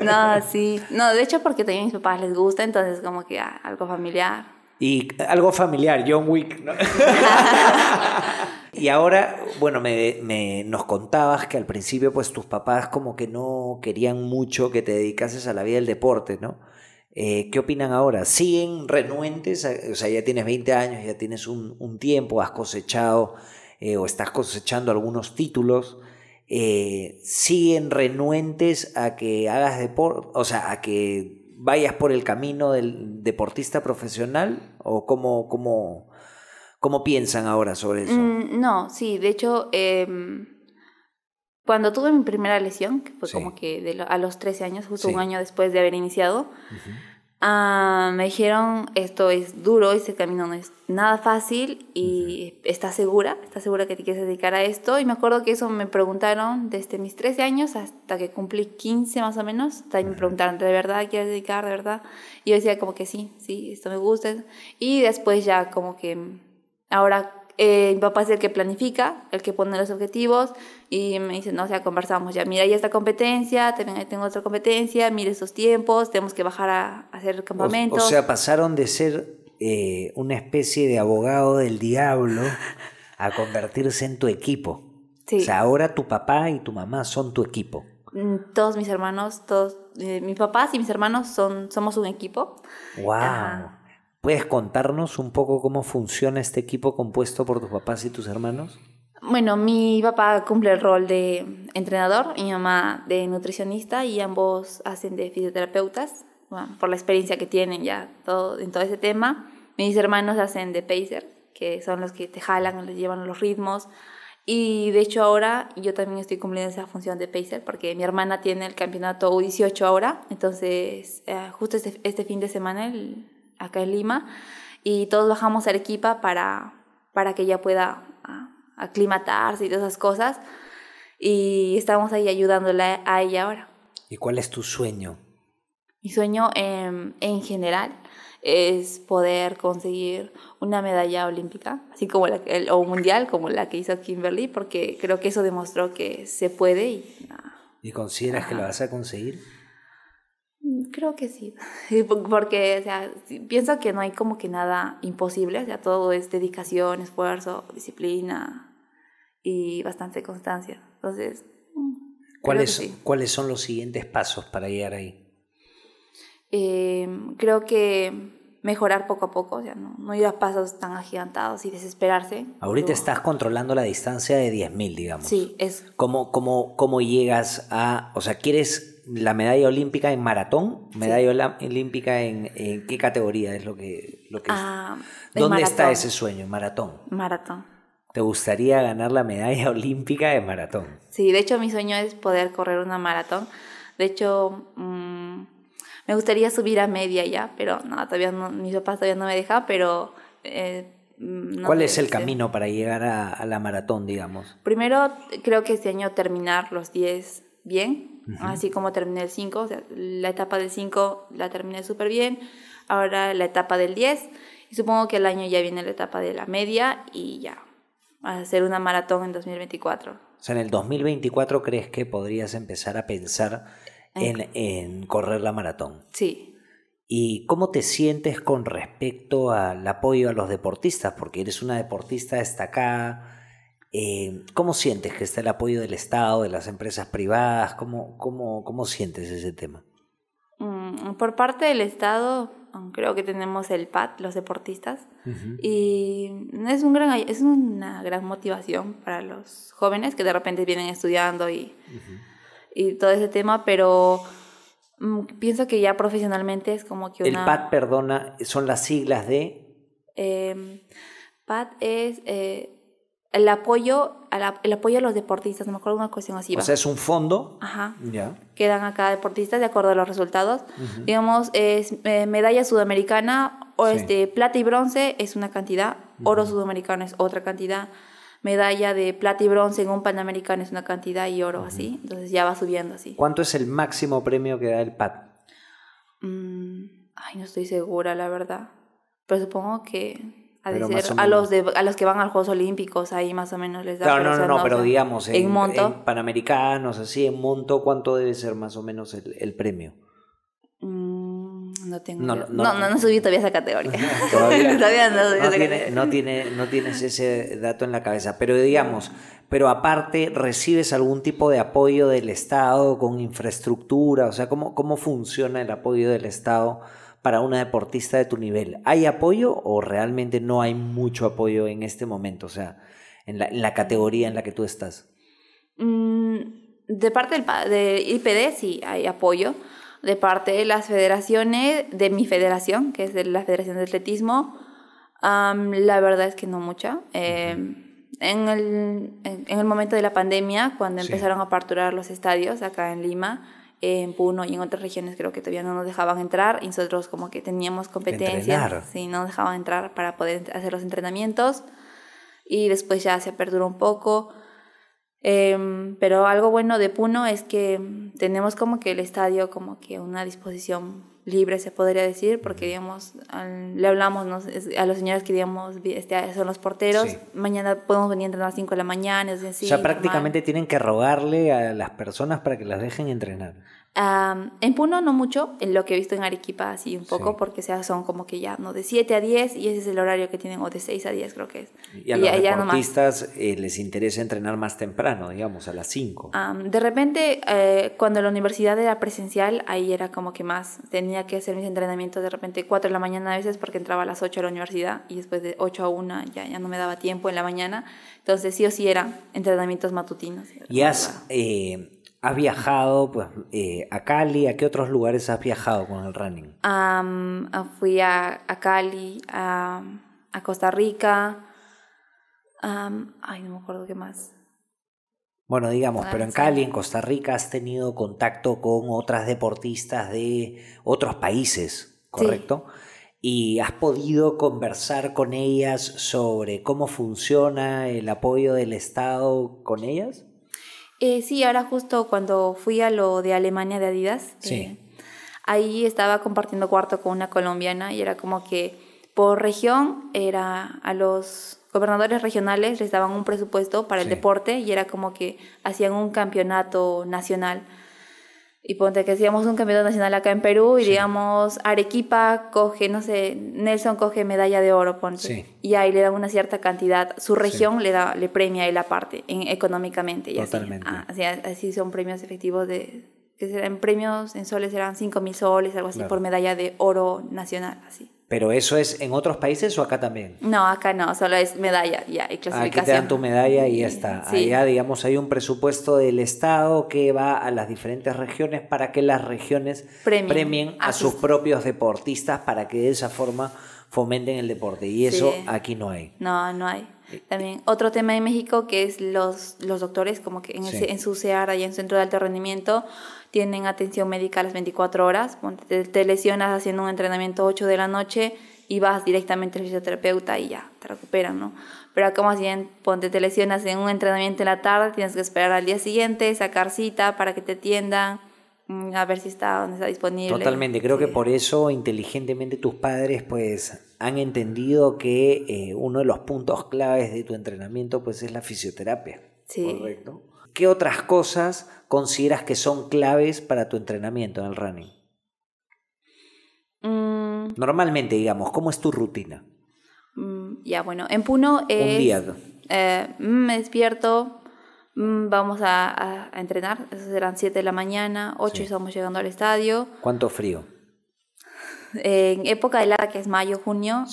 no, sí. No, de hecho porque también a mis papás les gusta, entonces como que ah, algo familiar. Y algo familiar, John Wick, ¿no? Y ahora, bueno, me, nos contabas que al principio pues tus papás como que no querían mucho que te dedicases a la vida del deporte, ¿no? Eh, ¿Qué opinan ahora? ¿Siguen renuentes? O sea, ya tienes 20 años, ya tienes un, tiempo, has cosechado eh, o estás cosechando algunos títulos. Eh, ¿Siguen renuentes a que hagas deporte? O sea, a que vayas por el camino del deportista profesional? ¿O como cómo, ¿Cómo piensan ahora sobre eso? Mm, no, sí, de hecho, em, cuando tuve mi primera lesión, que fue como que a los 13 años, justo un año después de haber iniciado, ah, me dijeron, esto es duro, este camino no es nada fácil y estás segura, estás segura que te quieres dedicar a esto. Y me acuerdo que eso me preguntaron desde mis 13 años hasta que cumplí 15 más o menos, hasta me preguntaron, ¿de verdad quieres dedicar, de verdad? Y yo decía como que sí, sí, esto me gusta. Y después ya como que Ahora eh, mi papá es el que planifica, el que pone los objetivos y me dice, no, o sea, conversamos ya, mira, ya esta competencia, también tengo otra competencia, mira esos tiempos, tenemos que bajar a, hacer campamento. O, sea, pasaron de ser eh, una especie de abogado del diablo a convertirse en tu equipo. Sí. O sea, ahora tu papá y tu mamá son tu equipo. Mm, todos mis hermanos, todos, eh, mis papás y mis hermanos son, somos un equipo. ¡Wow! ¿Puedes contarnos un poco cómo funciona este equipo compuesto por tus papás y tus hermanos? Bueno, mi papá cumple el rol de entrenador y mi mamá de nutricionista y ambos hacen de fisioterapeutas, por la experiencia que tienen ya en todo ese tema. Mis hermanos hacen de pacer, que son los que te jalan, les llevan los ritmos. Y de hecho ahora yo también estoy cumpliendo esa función de pacer porque mi hermana tiene el campeonato U18 ahora, entonces eh, justo este, este fin de semana el, acá en Lima, y todos bajamos a Arequipa para, para que ella pueda ah, aclimatarse y todas esas cosas, y estamos ahí ayudándola a ella ahora. ¿Y cuál es tu sueño? Mi sueño em, en general es poder conseguir una medalla olímpica, así como la, o mundial, como la que hizo Kimberly, porque creo que eso demostró que se puede. ¿Y, ah, consideras que lo vas a conseguir? Mm, creo que sí, porque o sea, pienso que no hay como que nada imposible, ya todo es dedicación, esfuerzo, disciplina y bastante constancia. Entonces, mm. ¿cuáles, ¿cuáles son los siguientes pasos para llegar ahí? Em, creo que mejorar poco a poco, o sea, no, no ir a pasos tan agigantados y desesperarse. Ahorita estás controlando la distancia de 10.000, digamos. Sí, es. ¿Cómo, cómo, ¿Cómo llegas a, o sea, quieres la medalla olímpica en maratón, medalla olímpica en, qué categoría es lo que, ah, ¿Dónde está ese sueño? Maratón. Maratón. ¿Te gustaría ganar la medalla olímpica en maratón? Sí, de hecho mi sueño es poder correr una maratón. De hecho, mm, me gustaría subir a media ya, pero no, todavía no, mis papás todavía no me dejan, pero... Eh, mm, ¿Cuál es el este camino para llegar a, a la maratón, digamos? Primero, creo que este año terminar los 10 bien, así como terminé el 5, o sea, la etapa del 5 la terminé súper bien, ahora la etapa del 10 y supongo que el año ya viene la etapa de la media y ya, a hacer una maratón en 2024. O sea, en el 2024 crees que podrías empezar a pensar en correr la maratón. Sí. ¿Y cómo te sientes con respecto al apoyo a los deportistas? Porque eres una deportista destacada, eh, ¿Cómo sientes que está el apoyo del Estado, de las empresas privadas? ¿Cómo, cómo, cómo sientes ese tema? Mm, por parte del Estado, creo que tenemos el PAT, los deportistas, y es, un gran, es una gran motivación para los jóvenes que de repente vienen estudiando y, y todo ese tema, pero mm, pienso que ya profesionalmente es como que... Una, el PAT, perdona, son las siglas de... Em, eh, PAT es el apoyo, el apoyo a los deportistas, me acuerdo una cuestión así. O sea, es un fondo Ajá. que dan a cada deportista de acuerdo a los resultados. Digamos, es eh, medalla sudamericana, este, plata y bronce es una cantidad, oro sudamericano es otra cantidad, medalla de plata y bronce en un panamericano es una cantidad y oro así, entonces ya va subiendo así. ¿Cuánto es el máximo premio que da el PAT? Mm, ay, no estoy segura, la verdad, pero supongo que a, los a los que van a los Juegos Olímpicos, ahí más o menos les da. no, no, no, pero digamos, en, Panamericanos, así, en monto, ¿cuánto debe ser más o menos el, premio? Mm, no tengo. No no, no subí todavía esa categoría. no tienes ese dato en la cabeza. Pero digamos, pero aparte, ¿recibes algún tipo de apoyo del Estado con infraestructura? O sea, ¿cómo, cómo funciona el apoyo del Estado? para una deportista de tu nivel? ¿Hay apoyo o realmente no hay mucho apoyo en este momento, o sea, en la, categoría en la que tú estás? Mm, de parte del, de IPD sí hay apoyo. De parte de las federaciones, de mi federación, que es la Federación de Atletismo, la verdad es que no mucha. Em, en, el, momento de la pandemia, cuando empezaron a aperturar los estadios acá en Lima, en Puno y en otras regiones creo que todavía no nos dejaban entrar y nosotros como que teníamos competencia, sí, no nos dejaban entrar para poder hacer los entrenamientos y después ya se perduró un poco Em, pero algo bueno de Puno es que tenemos como que el estadio como que una disposición libre se podría decir porque digamos le hablamos a los señores que digamos este, son los porteros mañana podemos venir a entrenar a las 5 de la mañana es decir, o sea prácticamente tienen que rogarle a las personas para que las dejen entrenar en Puno no mucho, en lo que he visto en Arequipa así un poco, porque sea, son como que ya no de 7 a 10 y ese es el horario que tienen, o de 6 a 10 creo que es. Y a los deportistas eh, les interesa entrenar más temprano, digamos, a las 5. de repente, eh, cuando la universidad era presencial, ahí era como que más, tenía que hacer mis entrenamientos de repente 4 de la mañana a veces porque entraba a las 8 a la universidad y después de 8 a 1 ya, ya no me daba tiempo en la mañana, entonces sí o sí eran entrenamientos matutinos. Y has... Eh, ¿Has viajado pues, eh, a Cali? ¿A qué otros lugares has viajado con el running? Ah, fui a, Cali, a, Costa Rica. ay, no me acuerdo qué más. Bueno, digamos, pero en ah, Cali, en Costa Rica, has tenido contacto con otras deportistas de otros países, ¿correcto? y has podido conversar con ellas sobre cómo funciona el apoyo del Estado con ellas? Eh, sí, ahora justo cuando fui a lo de Alemania de Adidas, eh, ahí estaba compartiendo cuarto con una colombiana y era como que por región era a los gobernadores regionales les daban un presupuesto para el deporte y era como que hacían un campeonato nacional y ponte que hacíamos un campeonato nacional acá en Perú y digamos Arequipa coge, no sé, Nelson coge medalla de oro, ponte. Y ahí le dan una cierta cantidad, su región le da le premia ahí la parte en, económicamente. Y ah, Así, son premios efectivos de, que en premios en soles, eran 5 mil soles, algo así, por medalla de oro nacional, así. Pero eso es en otros países o acá también? No, acá no, solo es medalla ya y clasificación. Ah, Aquí te dan tu medalla y ya está. Allá, digamos, hay un presupuesto del Estado que va a las diferentes regiones para que las regiones premien, a, sus propios deportistas para que de esa forma fomenten el deporte. Y eso aquí no hay. No, no hay. Eh, También otro tema en México que es los, los doctores, como que en, en su CEAR, y en Centro de Alto Rendimiento, tienen atención médica las 24 horas. Te, te lesionas haciendo un entrenamiento 8 de la noche y vas directamente al fisioterapeuta y ya, te recuperan, ¿no? Pero acá más bien, ponte, te lesionas en un entrenamiento en la tarde, tienes que esperar al día siguiente, sacar cita para que te atiendan Mm, a ver si está donde está disponible. Totalmente, creo que por eso inteligentemente tus padres pues han entendido que eh, uno de los puntos claves de tu entrenamiento pues es la fisioterapia. Sí. Correcto. ¿Qué otras cosas consideras que son claves para tu entrenamiento en el running? Mm. Normalmente, digamos, ¿cómo es tu rutina? Mm, ya, bueno, en Puno Un día. Eh, me despierto, Mm, vamos a, entrenar, eso serán 7 de la mañana, 8 estamos llegando al estadio. ¿Cuánto frío? En época helada, que es mayo, junio,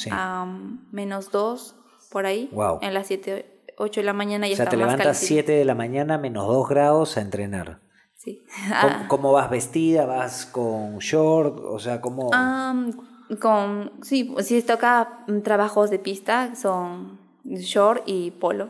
menos 2 por ahí, en las 7, 8 de la mañana. Ya o sea, te levantas 7 de la mañana, menos 2 grados a entrenar. Sí. Ah. ¿Cómo, vas vestida? ¿Vas con short? O sea, ¿cómo...? con, sí, pues, si toca mm, trabajos de pista, son short y polo.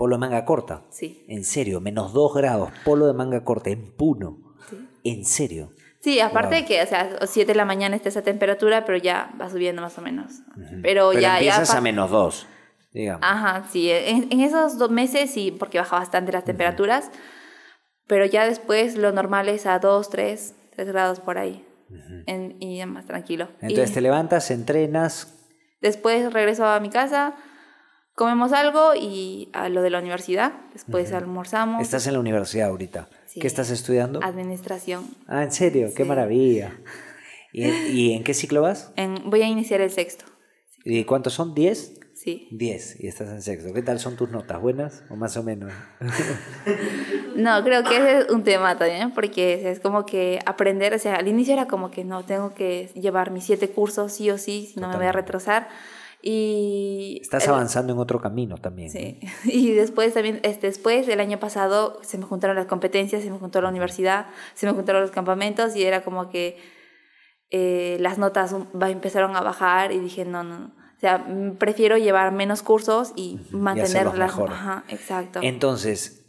Polo de manga corta. Sí. En serio, menos 2 grados, polo de manga corta, en Puno. Sí. En serio. Sí, aparte de que, o sea, 7 de la mañana está esa temperatura, pero ya va subiendo más o menos. pero, ya. Empiezas a menos 2, digamos. Ajá, sí. En, esos dos meses sí, porque baja bastante las temperaturas. Pero ya después lo normal es a 2, 3, 3 grados por ahí. Y ya y más tranquilo. Entonces te levantas, entrenas. Después regreso a mi casa comemos algo y a lo de la universidad, después almorzamos. Estás en la universidad ahorita. ¿Qué estás estudiando? Administración. Ah, en serio, qué maravilla. ¿Y, ¿Y, en qué ciclo vas? En, voy a iniciar el sexto. ¿Y cuántos son? ¿Diez? Sí. Diez, y estás en sexto. ¿Qué tal son tus notas? ¿Buenas o más o menos? no, creo que ese es un tema también, porque es como que aprender, o sea, al inicio era como que no, tengo que llevar mis siete cursos sí o sí, no me voy a retrasar y Estás avanzando en otro camino también. Sí. Y después también, después, el año pasado, se me juntaron las competencias, se me juntó la universidad, se me juntaron los campamentos y era como que eh, las notas empezaron a bajar y dije, no, no, O sea, mm, prefiero llevar menos cursos y mantener Ajá, exacto. Entonces,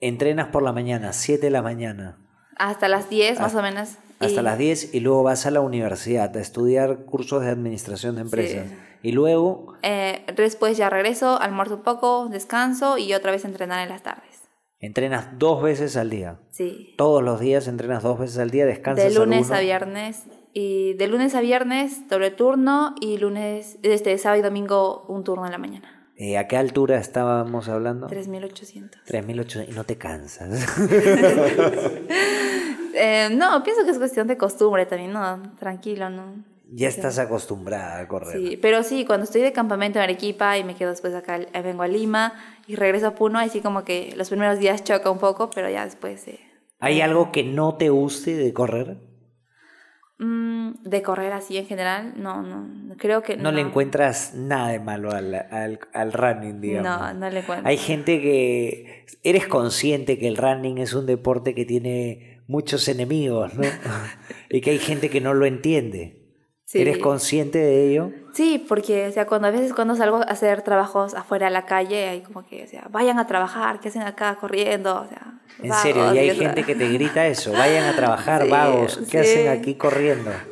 entrenas por la mañana, 7 de la mañana. Hasta las 10 más ah, o menos. Hasta las 10 y luego vas a la universidad a estudiar cursos de administración de empresas. Y luego... Eh, después ya regreso, almuerzo un poco, descanso y otra vez entrenar en las tardes. Entrenas dos veces al día. Sí. Todos los días entrenas dos veces al día, descansas. De lunes a viernes. Y de lunes a viernes doble turno y lunes, este sábado y domingo un turno en la mañana. Eh, ¿A qué altura estábamos hablando? 3.800. 3.800. Y no te cansas. Eh, no, pienso que es cuestión de costumbre también, ¿no? Tranquilo, ¿no? Ya estás acostumbrada a correr. Sí, pero sí, cuando estoy de campamento en Arequipa y me quedo después acá, eh, vengo a Lima y regreso a Puno, así como que los primeros días choca un poco, pero ya después... Eh, ¿Hay eh. algo que no te guste de correr? Mm, de correr así en general, no, no, creo que... No, no. le encuentras nada de malo al, running, digamos. No, no le encuentro. Hay gente que... Eres consciente que el running es un deporte que tiene muchos enemigos, ¿no? y que hay gente que no lo entiende. ¿Eres consciente de ello? Sí, porque, sea, cuando a veces cuando salgo a hacer trabajos afuera de la calle, hay como que, o sea, vayan a trabajar, ¿qué hacen acá corriendo? en serio, y hay gente que te grita eso, vayan a trabajar, vagos, ¿qué hacen aquí corriendo?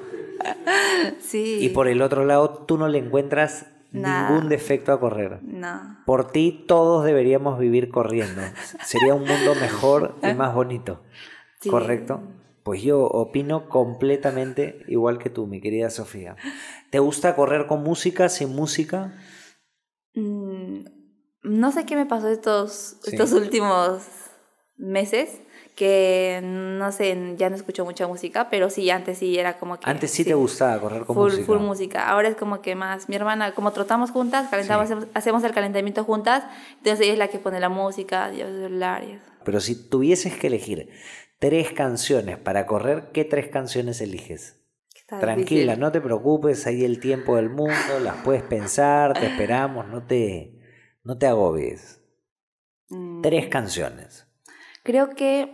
Sí. Y por el otro lado, tú no le encuentras ningún defecto a correr. No. Por ti todos deberíamos vivir corriendo. Sería un mundo mejor y más bonito. ¿Correcto? Pues yo opino completamente igual que tú, mi querida Sofía. ¿Te gusta correr con música, sin música? Mm, no sé qué me pasó estos, estos últimos meses, que no sé, ya no escucho mucha música, pero sí, antes sí era como que... Antes sí, te gustaba correr con música. Full música. Ahora es como que más, mi hermana, como trotamos juntas, calentamos, hacemos el calentamiento juntas, entonces ella es la que pone la música, dios celular. Pero si tuvieses que elegir tres canciones para correr, ¿qué tres canciones eliges? Tranquila, no te preocupes, hay el tiempo del mundo, las puedes pensar, te esperamos, no te, no te agobies. Mm. Tres canciones. Creo que eh,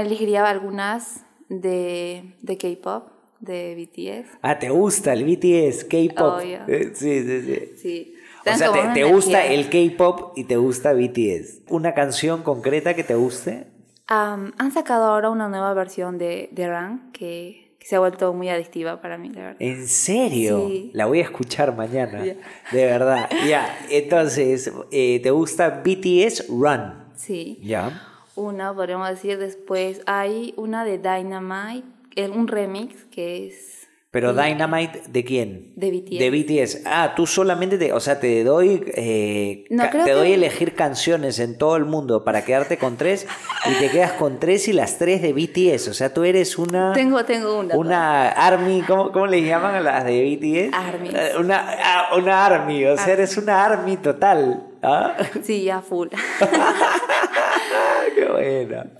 elegiría algunas de, K-pop, de BTS. Ah, ¿te gusta el BTS, K-pop? Sí, sí, sí. O sea, te gusta el K-pop y te gusta BTS. ¿Una canción concreta que te guste? han sacado ahora una nueva versión de, de Run que, se ha vuelto muy adictiva para mí, de verdad. ¿En serio? La voy a escuchar mañana. De verdad. Ya, entonces, eh, ¿te gusta BTS Run? Sí. Ya. Una, podríamos decir, después hay una de Dynamite, un remix que es pero Dynamite, ¿de quién? De BTS. Ah, tú solamente te. O sea, te doy. Eh, te doy elegir canciones en todo el mundo para quedarte con tres y te quedas con tres y las tres de BTS. O sea, tú eres una. Tengo, tengo una. Una Army. ¿cómo, ¿Cómo le llaman a las de BTS? Army. Eh, una, ah, una Army. O sea, eres una Army total. ¿Ah? Sí, ya full.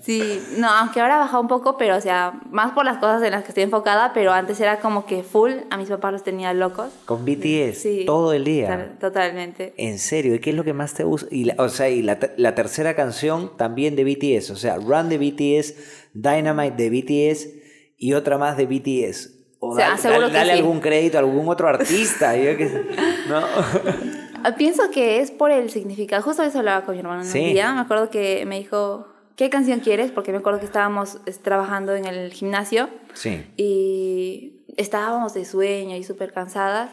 Sí, no, aunque ahora ha bajado un poco, pero o sea, más por las cosas en las que estoy enfocada, pero antes era como que full, a mis papás los tenía locos. Con BTS, todo el día. Totalmente. En serio, ¿y qué es lo que más te gusta? Y o sea, y la, tercera canción también de BTS, o sea, Run de BTS, Dynamite de BTS y otra más de BTS. O, sea, dale, algún crédito a algún otro artista. ¿no? Pienso que es por el significado. Justo eso hablaba con mi hermano en el día. Me acuerdo que me dijo, ¿qué canción quieres? Porque me acuerdo que estábamos trabajando en el gimnasio. Sí. Y estábamos de sueño y súper cansadas.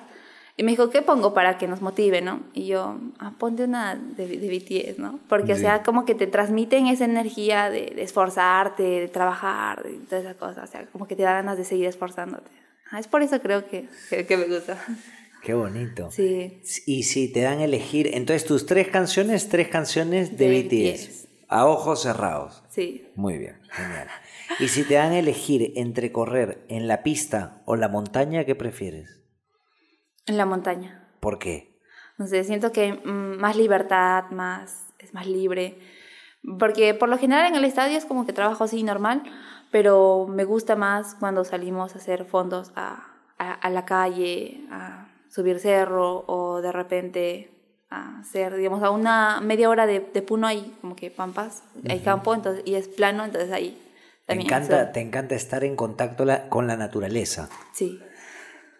Y me dijo, ¿qué pongo para que nos motive, no? Y yo, ah, ponte una de, BTS, ¿no? Porque, o sea, como que te transmiten esa energía de, esforzarte, de trabajar, de todas esas cosas, O sea, como que te da ganas de seguir esforzándote. Ah, es por eso creo que, que, me gusta. Qué bonito. Sí. Y si te dan a elegir, entonces tus tres canciones, tres canciones de, BTS. A ojos cerrados. Sí. Muy bien, genial. Y si te dan a elegir entre correr en la pista o la montaña, ¿qué prefieres? En la montaña. ¿Por qué? No sé, siento que mm, más libertad, más, es más libre. Porque por lo general en el estadio es como que trabajo así normal, pero me gusta más cuando salimos a hacer fondos a la calle, a subir cerro o de repente a hacer, digamos, a una media hora de, de Puno ahí, como que pampas, hay campo, entonces, y es plano, entonces ahí también. Te encanta, te encanta estar en contacto con la naturaleza. Sí.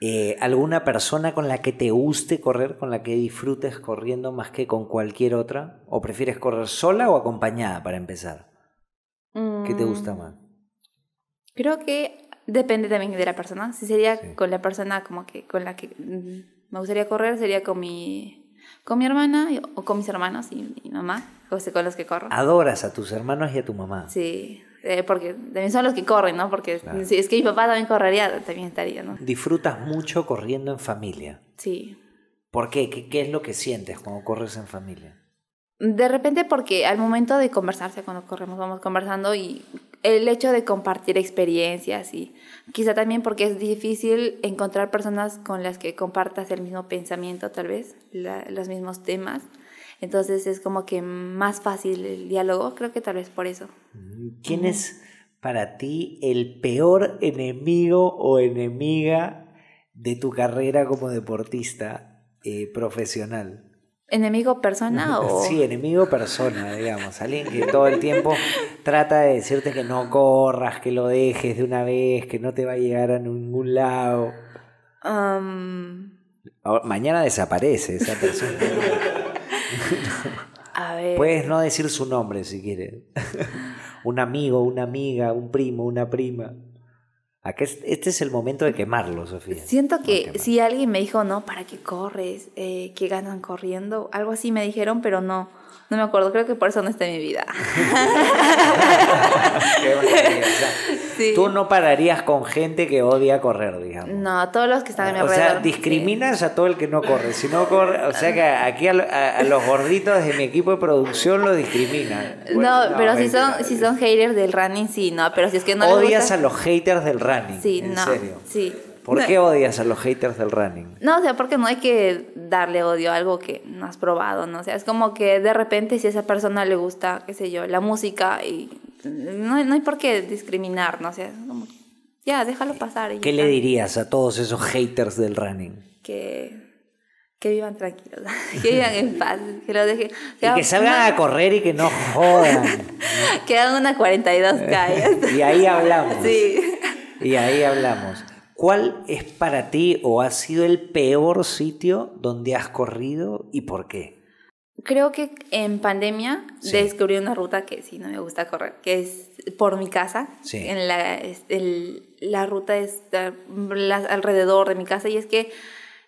Eh, ¿Alguna persona con la que te guste correr, con la que disfrutes corriendo más que con cualquier otra? ¿O prefieres correr sola o acompañada para empezar? ¿Qué te gusta mm. más? Creo que depende también de la persona. Si sería con la persona como que con la que mm, me gustaría correr, sería con mi con mi hermana o con mis hermanos y mi mamá, pues, con los que corro. Adoras a tus hermanos y a tu mamá. Sí, eh, porque también son los que corren, ¿no? Porque si es que mi papá también correría, también estaría, ¿no? Disfrutas mucho corriendo en familia. Sí. ¿Por ¿Qué, qué es lo que sientes cuando corres en familia? De repente porque al momento de conversarse, cuando corremos, vamos conversando y el hecho de compartir experiencias y quizá también porque es difícil encontrar personas con las que compartas el mismo pensamiento, tal vez, los mismos temas. Entonces es como que más fácil el diálogo, creo que tal vez por eso. Mm, ¿Quién es para ti el peor enemigo o enemiga de tu carrera como deportista eh, profesional? enemigo persona o sí enemigo persona digamos alguien que todo el tiempo trata de decirte que no corras que lo dejes de una vez que no te va a llegar a ningún lado mañana desaparece esa persona a ver... puedes no decir su nombre si quieres un amigo una amiga un primo una prima este es el momento de quemarlo, Sofía. Siento que si alguien me dijo, no, ¿para qué corres? Eh, que ganan corriendo? Algo así me dijeron, pero no. No me acuerdo, creo que por eso no está en mi vida. Tú no pararías con gente que odia correr, digamos. No, todos los que están en mi alrededor. O sea, discriminas a todo el que no corre. Si no corre, o sea que aquí a, los gorditos de mi equipo de producción los discriminan. no, pero si son, si son haters del running, sí, no. Pero si es que no Odias a los haters del running. Sí, en no. Serio. Sí. ¿Por qué odias a los haters del running? No, o sea, porque no hay que darle odio a algo que no has probado, ¿no? O sea, es como que de repente si a esa persona le gusta, qué sé yo, la música y no, hay por qué discriminar, ¿no? O sea, ya, déjalo pasar. ¿Qué le dirías a todos esos haters del running? Que que vivan tranquilos, que vivan en paz, que lo dejen. y que salgan a correr y que no jodan. que hagan una 42K. y ahí hablamos. Sí. Y ahí hablamos. ¿Cuál es para ti o ha sido el peor sitio donde has corrido y por qué? Creo que en pandemia descubrí una ruta que sí no me gusta correr, que es por mi casa. Sí. En la, ruta es alrededor de mi casa y es que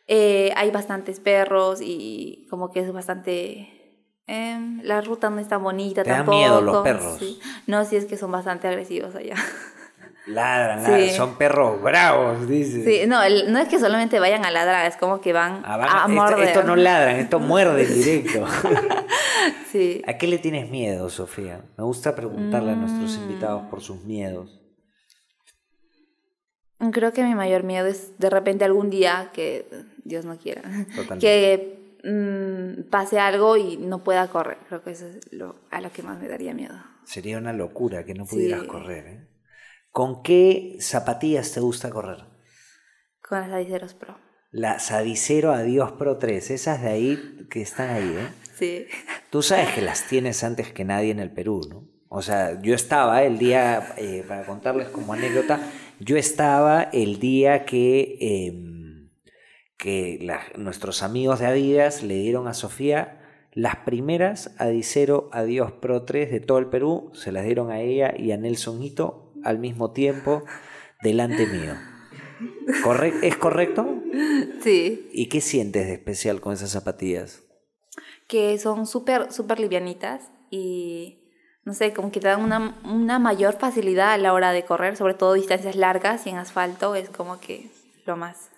eh, hay bastantes perros y como que es bastante em, la ruta no es tan bonita Te tampoco. Da miedo los perros. No, sí es que son bastante agresivos allá. Ladran, ladran, son perros bravos, dice. Sí, no, no es que solamente vayan a ladrar, es como que van ah, a, esto, morder. Esto, no ladran, esto muerde directo. sí. ¿A qué le tienes miedo, Sofía? Me gusta preguntarle a nuestros mm. invitados por sus miedos. Creo que mi mayor miedo es de repente algún día que Dios no quiera, que mm, pase algo y no pueda correr. Creo que eso es lo, a lo que más me daría miedo. Sería una locura que no pudieras correr. ¿eh? ¿Con qué zapatillas te gusta correr? Con las Adiceros Pro. Las Adicero Adiós Pro 3, esas de ahí que están ahí, ¿eh? Sí. Tú sabes que las tienes antes que nadie en el Perú, ¿no? O sea, yo estaba el día, eh, para contarles como anécdota, yo estaba el día que, em, que nuestros amigos de Adidas le dieron a Sofía las primeras Adicero Adiós Pro 3 de todo el Perú, se las dieron a ella y a Nelson Hito al mismo tiempo delante mío. Correcto, ¿Es correcto? Sí. ¿Y qué sientes de especial con esas zapatillas? Que son súper, súper livianitas y no sé, como que te dan una, mayor facilidad a la hora de correr, sobre todo distancias largas y en asfalto es como que lo más.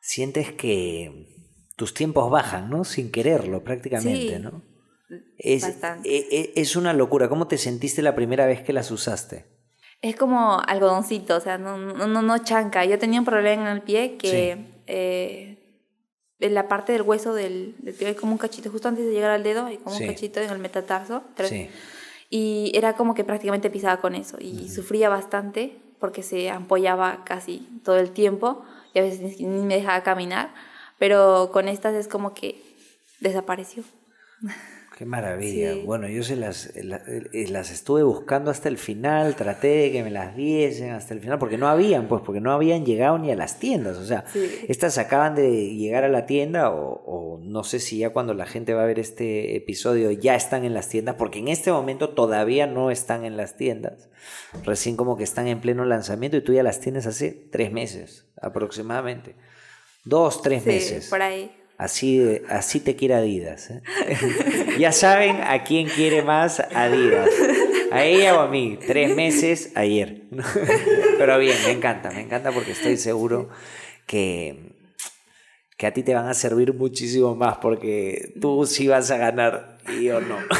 Sientes que tus tiempos bajan, ¿no? Sin quererlo prácticamente, ¿no? Mm, bastante. es, e, es una locura. ¿Cómo te sentiste la primera vez que las usaste? es como algodoncito, o sea, no, no, no chanca. Yo tenía un problema en el pie que eh, en la parte del hueso del, del, pie hay como un cachito, justo antes de llegar al dedo, hay como un cachito en el metatarso. Y era como que prácticamente pisaba con eso y sufría bastante porque se ampollaba casi todo el tiempo y a veces ni me dejaba caminar, pero con estas es como que desapareció. Qué maravilla. Bueno, yo se las, eh, eh, eh, las, estuve buscando hasta el final, traté de que me las diesen hasta el final, porque no habían, pues, porque no habían llegado ni a las tiendas. O sea, estas acaban de llegar a la tienda o, o, no sé si ya cuando la gente va a ver este episodio ya están en las tiendas, porque en este momento todavía no están en las tiendas. Recién como que están en pleno lanzamiento y tú ya las tienes hace tres meses aproximadamente. Dos, tres sí, meses. Por ahí. Así, así te quiere Adidas. ¿eh? ya saben a quién quiere más Adidas. A ella o a mí. Tres meses ayer. Pero bien, me encanta, me encanta porque estoy seguro que, que a ti te van a servir muchísimo más porque tú sí vas a ganar y yo no.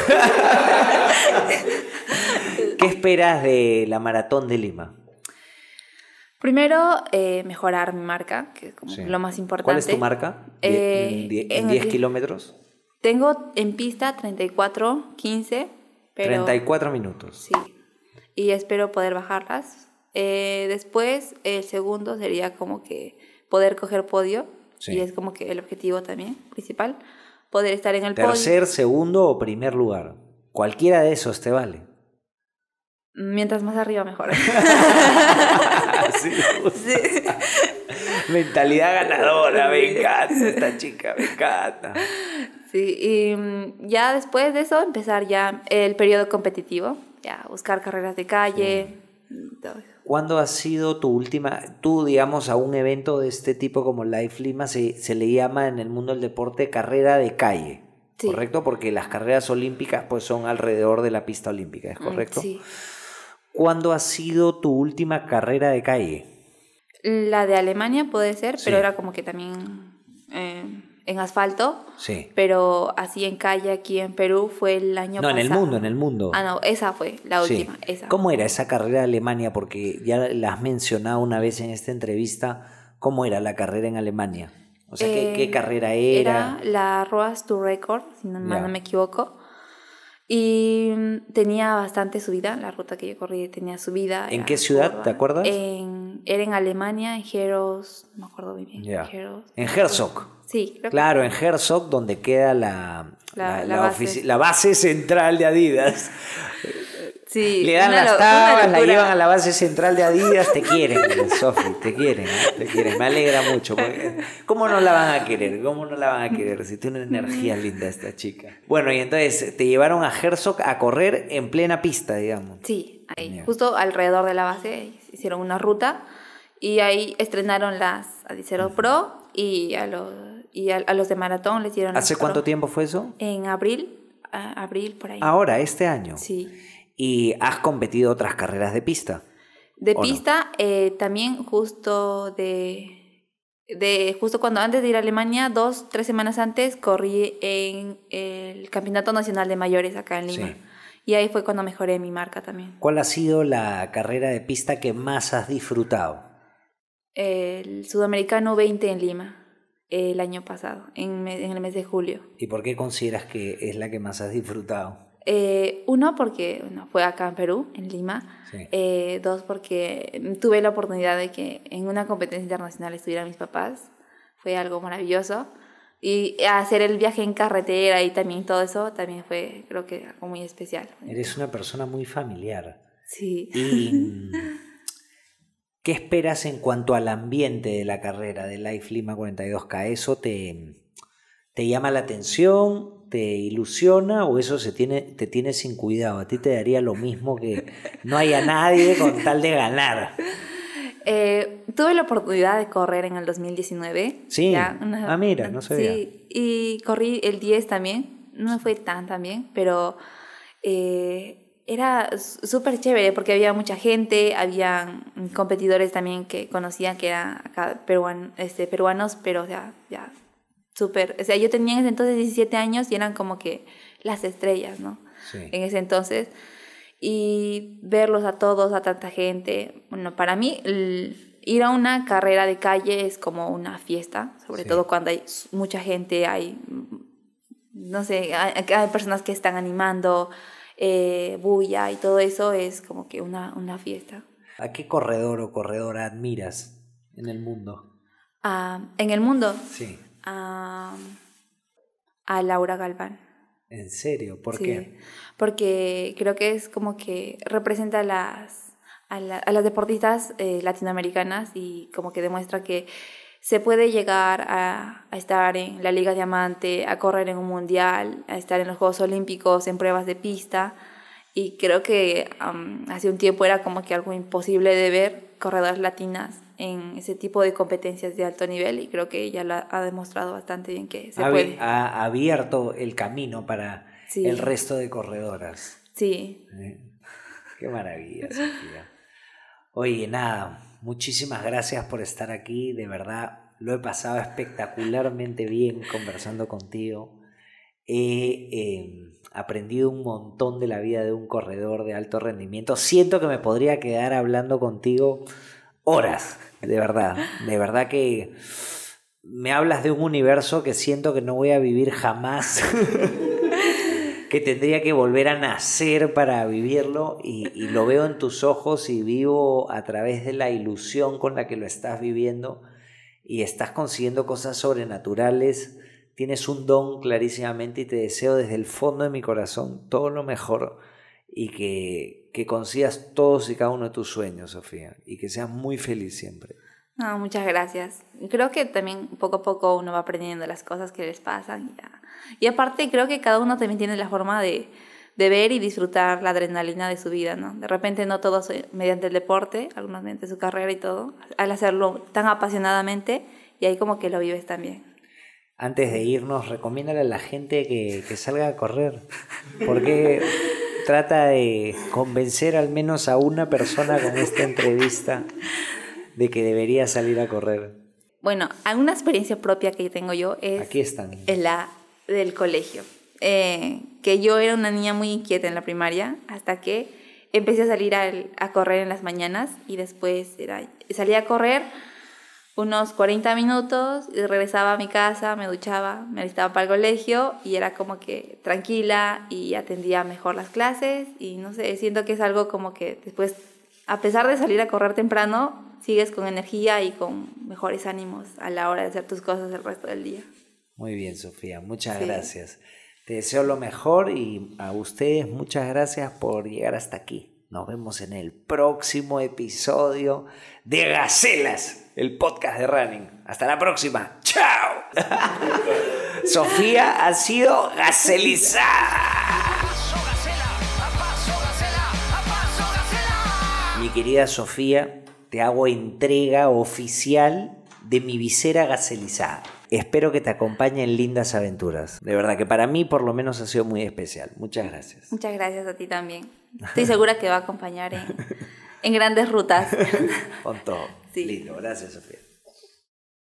¿Qué esperas de la maratón de Lima? Primero, eh, mejorar mi marca, que es como lo más importante. ¿Cuál es tu marca? Eh, ¿En 10, kilómetros? Tengo en pista 34, 15. 34 minutos. Sí. Y espero poder bajarlas. Eh, después, el segundo sería como que poder coger podio. Sí. Y es como que el objetivo también principal. Poder estar en el podio. Tercer, segundo o primer lugar. Cualquiera de esos te vale. Mientras más arriba, mejor. Mentalidad ganadora, me encanta esta chica, me encanta. Sí, y mm, ya después de eso empezar ya el periodo competitivo, ya buscar carreras de calle. Sí. Mm, todo ¿Cuándo ha sido tu última, tú digamos, a un evento de este tipo como Life Lima se, le llama en el mundo del deporte carrera de calle? ¿Correcto? Porque las carreras olímpicas pues son alrededor de la pista olímpica, ¿es mm, correcto? ¿Cuándo ha sido tu última carrera de calle? La de Alemania puede ser, pero era como que también eh, en asfalto. Sí. Pero así en calle aquí en Perú fue el año pasado. No, en el mundo, en el mundo. Ah, no, esa fue la última. Sí. ¿Cómo era esa carrera de Alemania? Porque ya la has mencionado una vez en esta entrevista. ¿Cómo era la carrera en Alemania? O sea, ¿qué, eh, carrera era? Era la Roas to Record, si no me equivoco. Y mm, tenía bastante subida, la ruta que yo corrí tenía subida. ¿En qué ciudad, te acuerdas? En, era en Alemania, en Heros, no me acuerdo bien. en Herzog. Sí, claro, en Herzog, donde queda la, base. la base central de Adidas. Le dan las tablas, la llevan a la base central de Adidas, te quieren, Sofi, te quieren, me alegra mucho. ¿Cómo no la van a querer? ¿Cómo no la van a querer? Si tiene una energía mm. linda esta chica. Bueno, y entonces te llevaron a Herzog a correr en plena pista, digamos. Sí, justo alrededor de la base hicieron una ruta y ahí estrenaron las Adicero Pro y a los, y a, los de maratón les dieron... ¿Hace cuánto tiempo fue eso? En abril, abril por ahí. Ahora, este año. Sí. ¿Y has competido otras carreras de pista? De pista, eh, también justo de, de, justo cuando antes de ir a Alemania, dos, tres semanas antes, corrí en el Campeonato Nacional de Mayores acá en Lima. Y ahí fue cuando mejoré mi marca también. ¿Cuál ha sido la carrera de pista que más has disfrutado? El Sudamericano 20 en Lima, el año pasado, en el mes de julio. ¿Y por qué consideras que es la que más has disfrutado? Eh, uno, porque fue acá en Perú, en Lima. Eh, dos, porque tuve la oportunidad de que en una competencia internacional estuvieran mis papás. Fue algo maravilloso. Y hacer el viaje en carretera y también todo eso, también fue, creo que, algo muy especial. Eres una persona muy familiar. Sí. Y, ¿Qué esperas en cuanto al ambiente de la carrera de Life Lima 42K? ¿Eso te, te llama la atención? te ilusiona o eso se tiene, te tiene sin cuidado? A ti te daría lo mismo que no haya nadie con tal de ganar. Eh, tuve la oportunidad de correr en el 2019. Sí. ah, mira, no sabía. Sí, y corrí el 10 también. No me fue tan también bien, pero eh, era súper chévere porque había mucha gente, había competidores también que conocían que eran este, peruanos, pero ya, ya o sea, yo tenía en ese entonces 17 años y eran como que las estrellas, ¿no? En ese entonces. Y verlos a todos, a tanta gente. Bueno, para mí ir a una carrera de calle es como una fiesta, sobre todo cuando hay mucha gente, hay, mm, no sé, hay, personas que están animando, eh, bulla y todo eso es como que una, una fiesta. ¿A qué corredor o corredora admiras en el mundo? Ah, en el mundo. Sí a, a Laura Galván. ¿En serio? ¿Por qué? Porque creo que es como que representa a las, a, las deportistas eh, latinoamericanas y como que demuestra que se puede llegar a, estar en la Liga Diamante, a correr en un mundial, a estar en los Juegos Olímpicos, en pruebas de pista. Y creo que hace un tiempo era como que algo imposible de ver corredoras latinas en ese tipo de competencias de alto nivel y creo que ella la ha demostrado bastante bien que se puede. Ha abierto el camino para el resto de corredoras. Sí. Qué maravilla, Oye, nada, muchísimas gracias por estar aquí, de verdad lo he pasado espectacularmente bien conversando contigo. He em, aprendido un montón de la vida de un corredor de alto rendimiento. Siento que me podría quedar hablando contigo horas de verdad. De verdad que me hablas de un universo que siento que no voy a vivir jamás. que tendría que volver a nacer para vivirlo y, lo veo en tus ojos y vivo a través de la ilusión con la que lo estás viviendo y estás consiguiendo cosas sobrenaturales, tienes un don clarísimamente y te deseo desde el fondo de mi corazón todo lo mejor y que, que consigas todos y cada uno de tus sueños, Sofía, y que seas muy feliz siempre. muchas gracias. Creo que también poco a poco uno va aprendiendo las cosas que les pasan. Y, aparte creo que cada uno también tiene la forma de, de, ver y disfrutar la adrenalina de su vida, ¿no? De repente no todos mediante el deporte, algunos mediante su carrera y todo, al hacerlo tan apasionadamente y ahí como que lo vives también. Antes de irnos, recomiéndale a la gente que, que salga a correr. Porque trata de convencer al menos a una persona con esta entrevista de que debería salir a correr. Bueno, una experiencia propia que tengo yo es Aquí están. la del colegio. Eh, que yo era una niña muy inquieta en la primaria hasta que empecé a salir a, correr en las mañanas y después salí a correr unos 40 minutos y regresaba a mi casa, me duchaba, me alistaba para el colegio y era como que tranquila y atendía mejor las clases y no sé, siento que es algo como que después, a pesar de salir a correr temprano, sigues con energía y con mejores ánimos a la hora de hacer tus cosas el resto del día. Muy bien, Sofía, muchas gracias. Te deseo lo mejor y a ustedes muchas gracias por llegar hasta aquí. Nos vemos en el próximo episodio de Gacelas el podcast de running. Hasta la próxima. ¡Chao! Sofía ha sido gaselizada. Mi querida Sofía, te hago entrega oficial de mi visera gaselizada. Espero que te acompañe en lindas aventuras. De verdad que para mí por lo menos ha sido muy especial. Muchas gracias. Muchas gracias a ti también. Estoy segura que va a acompañar en grandes rutas. Con todo. Sí. gracias Sofía.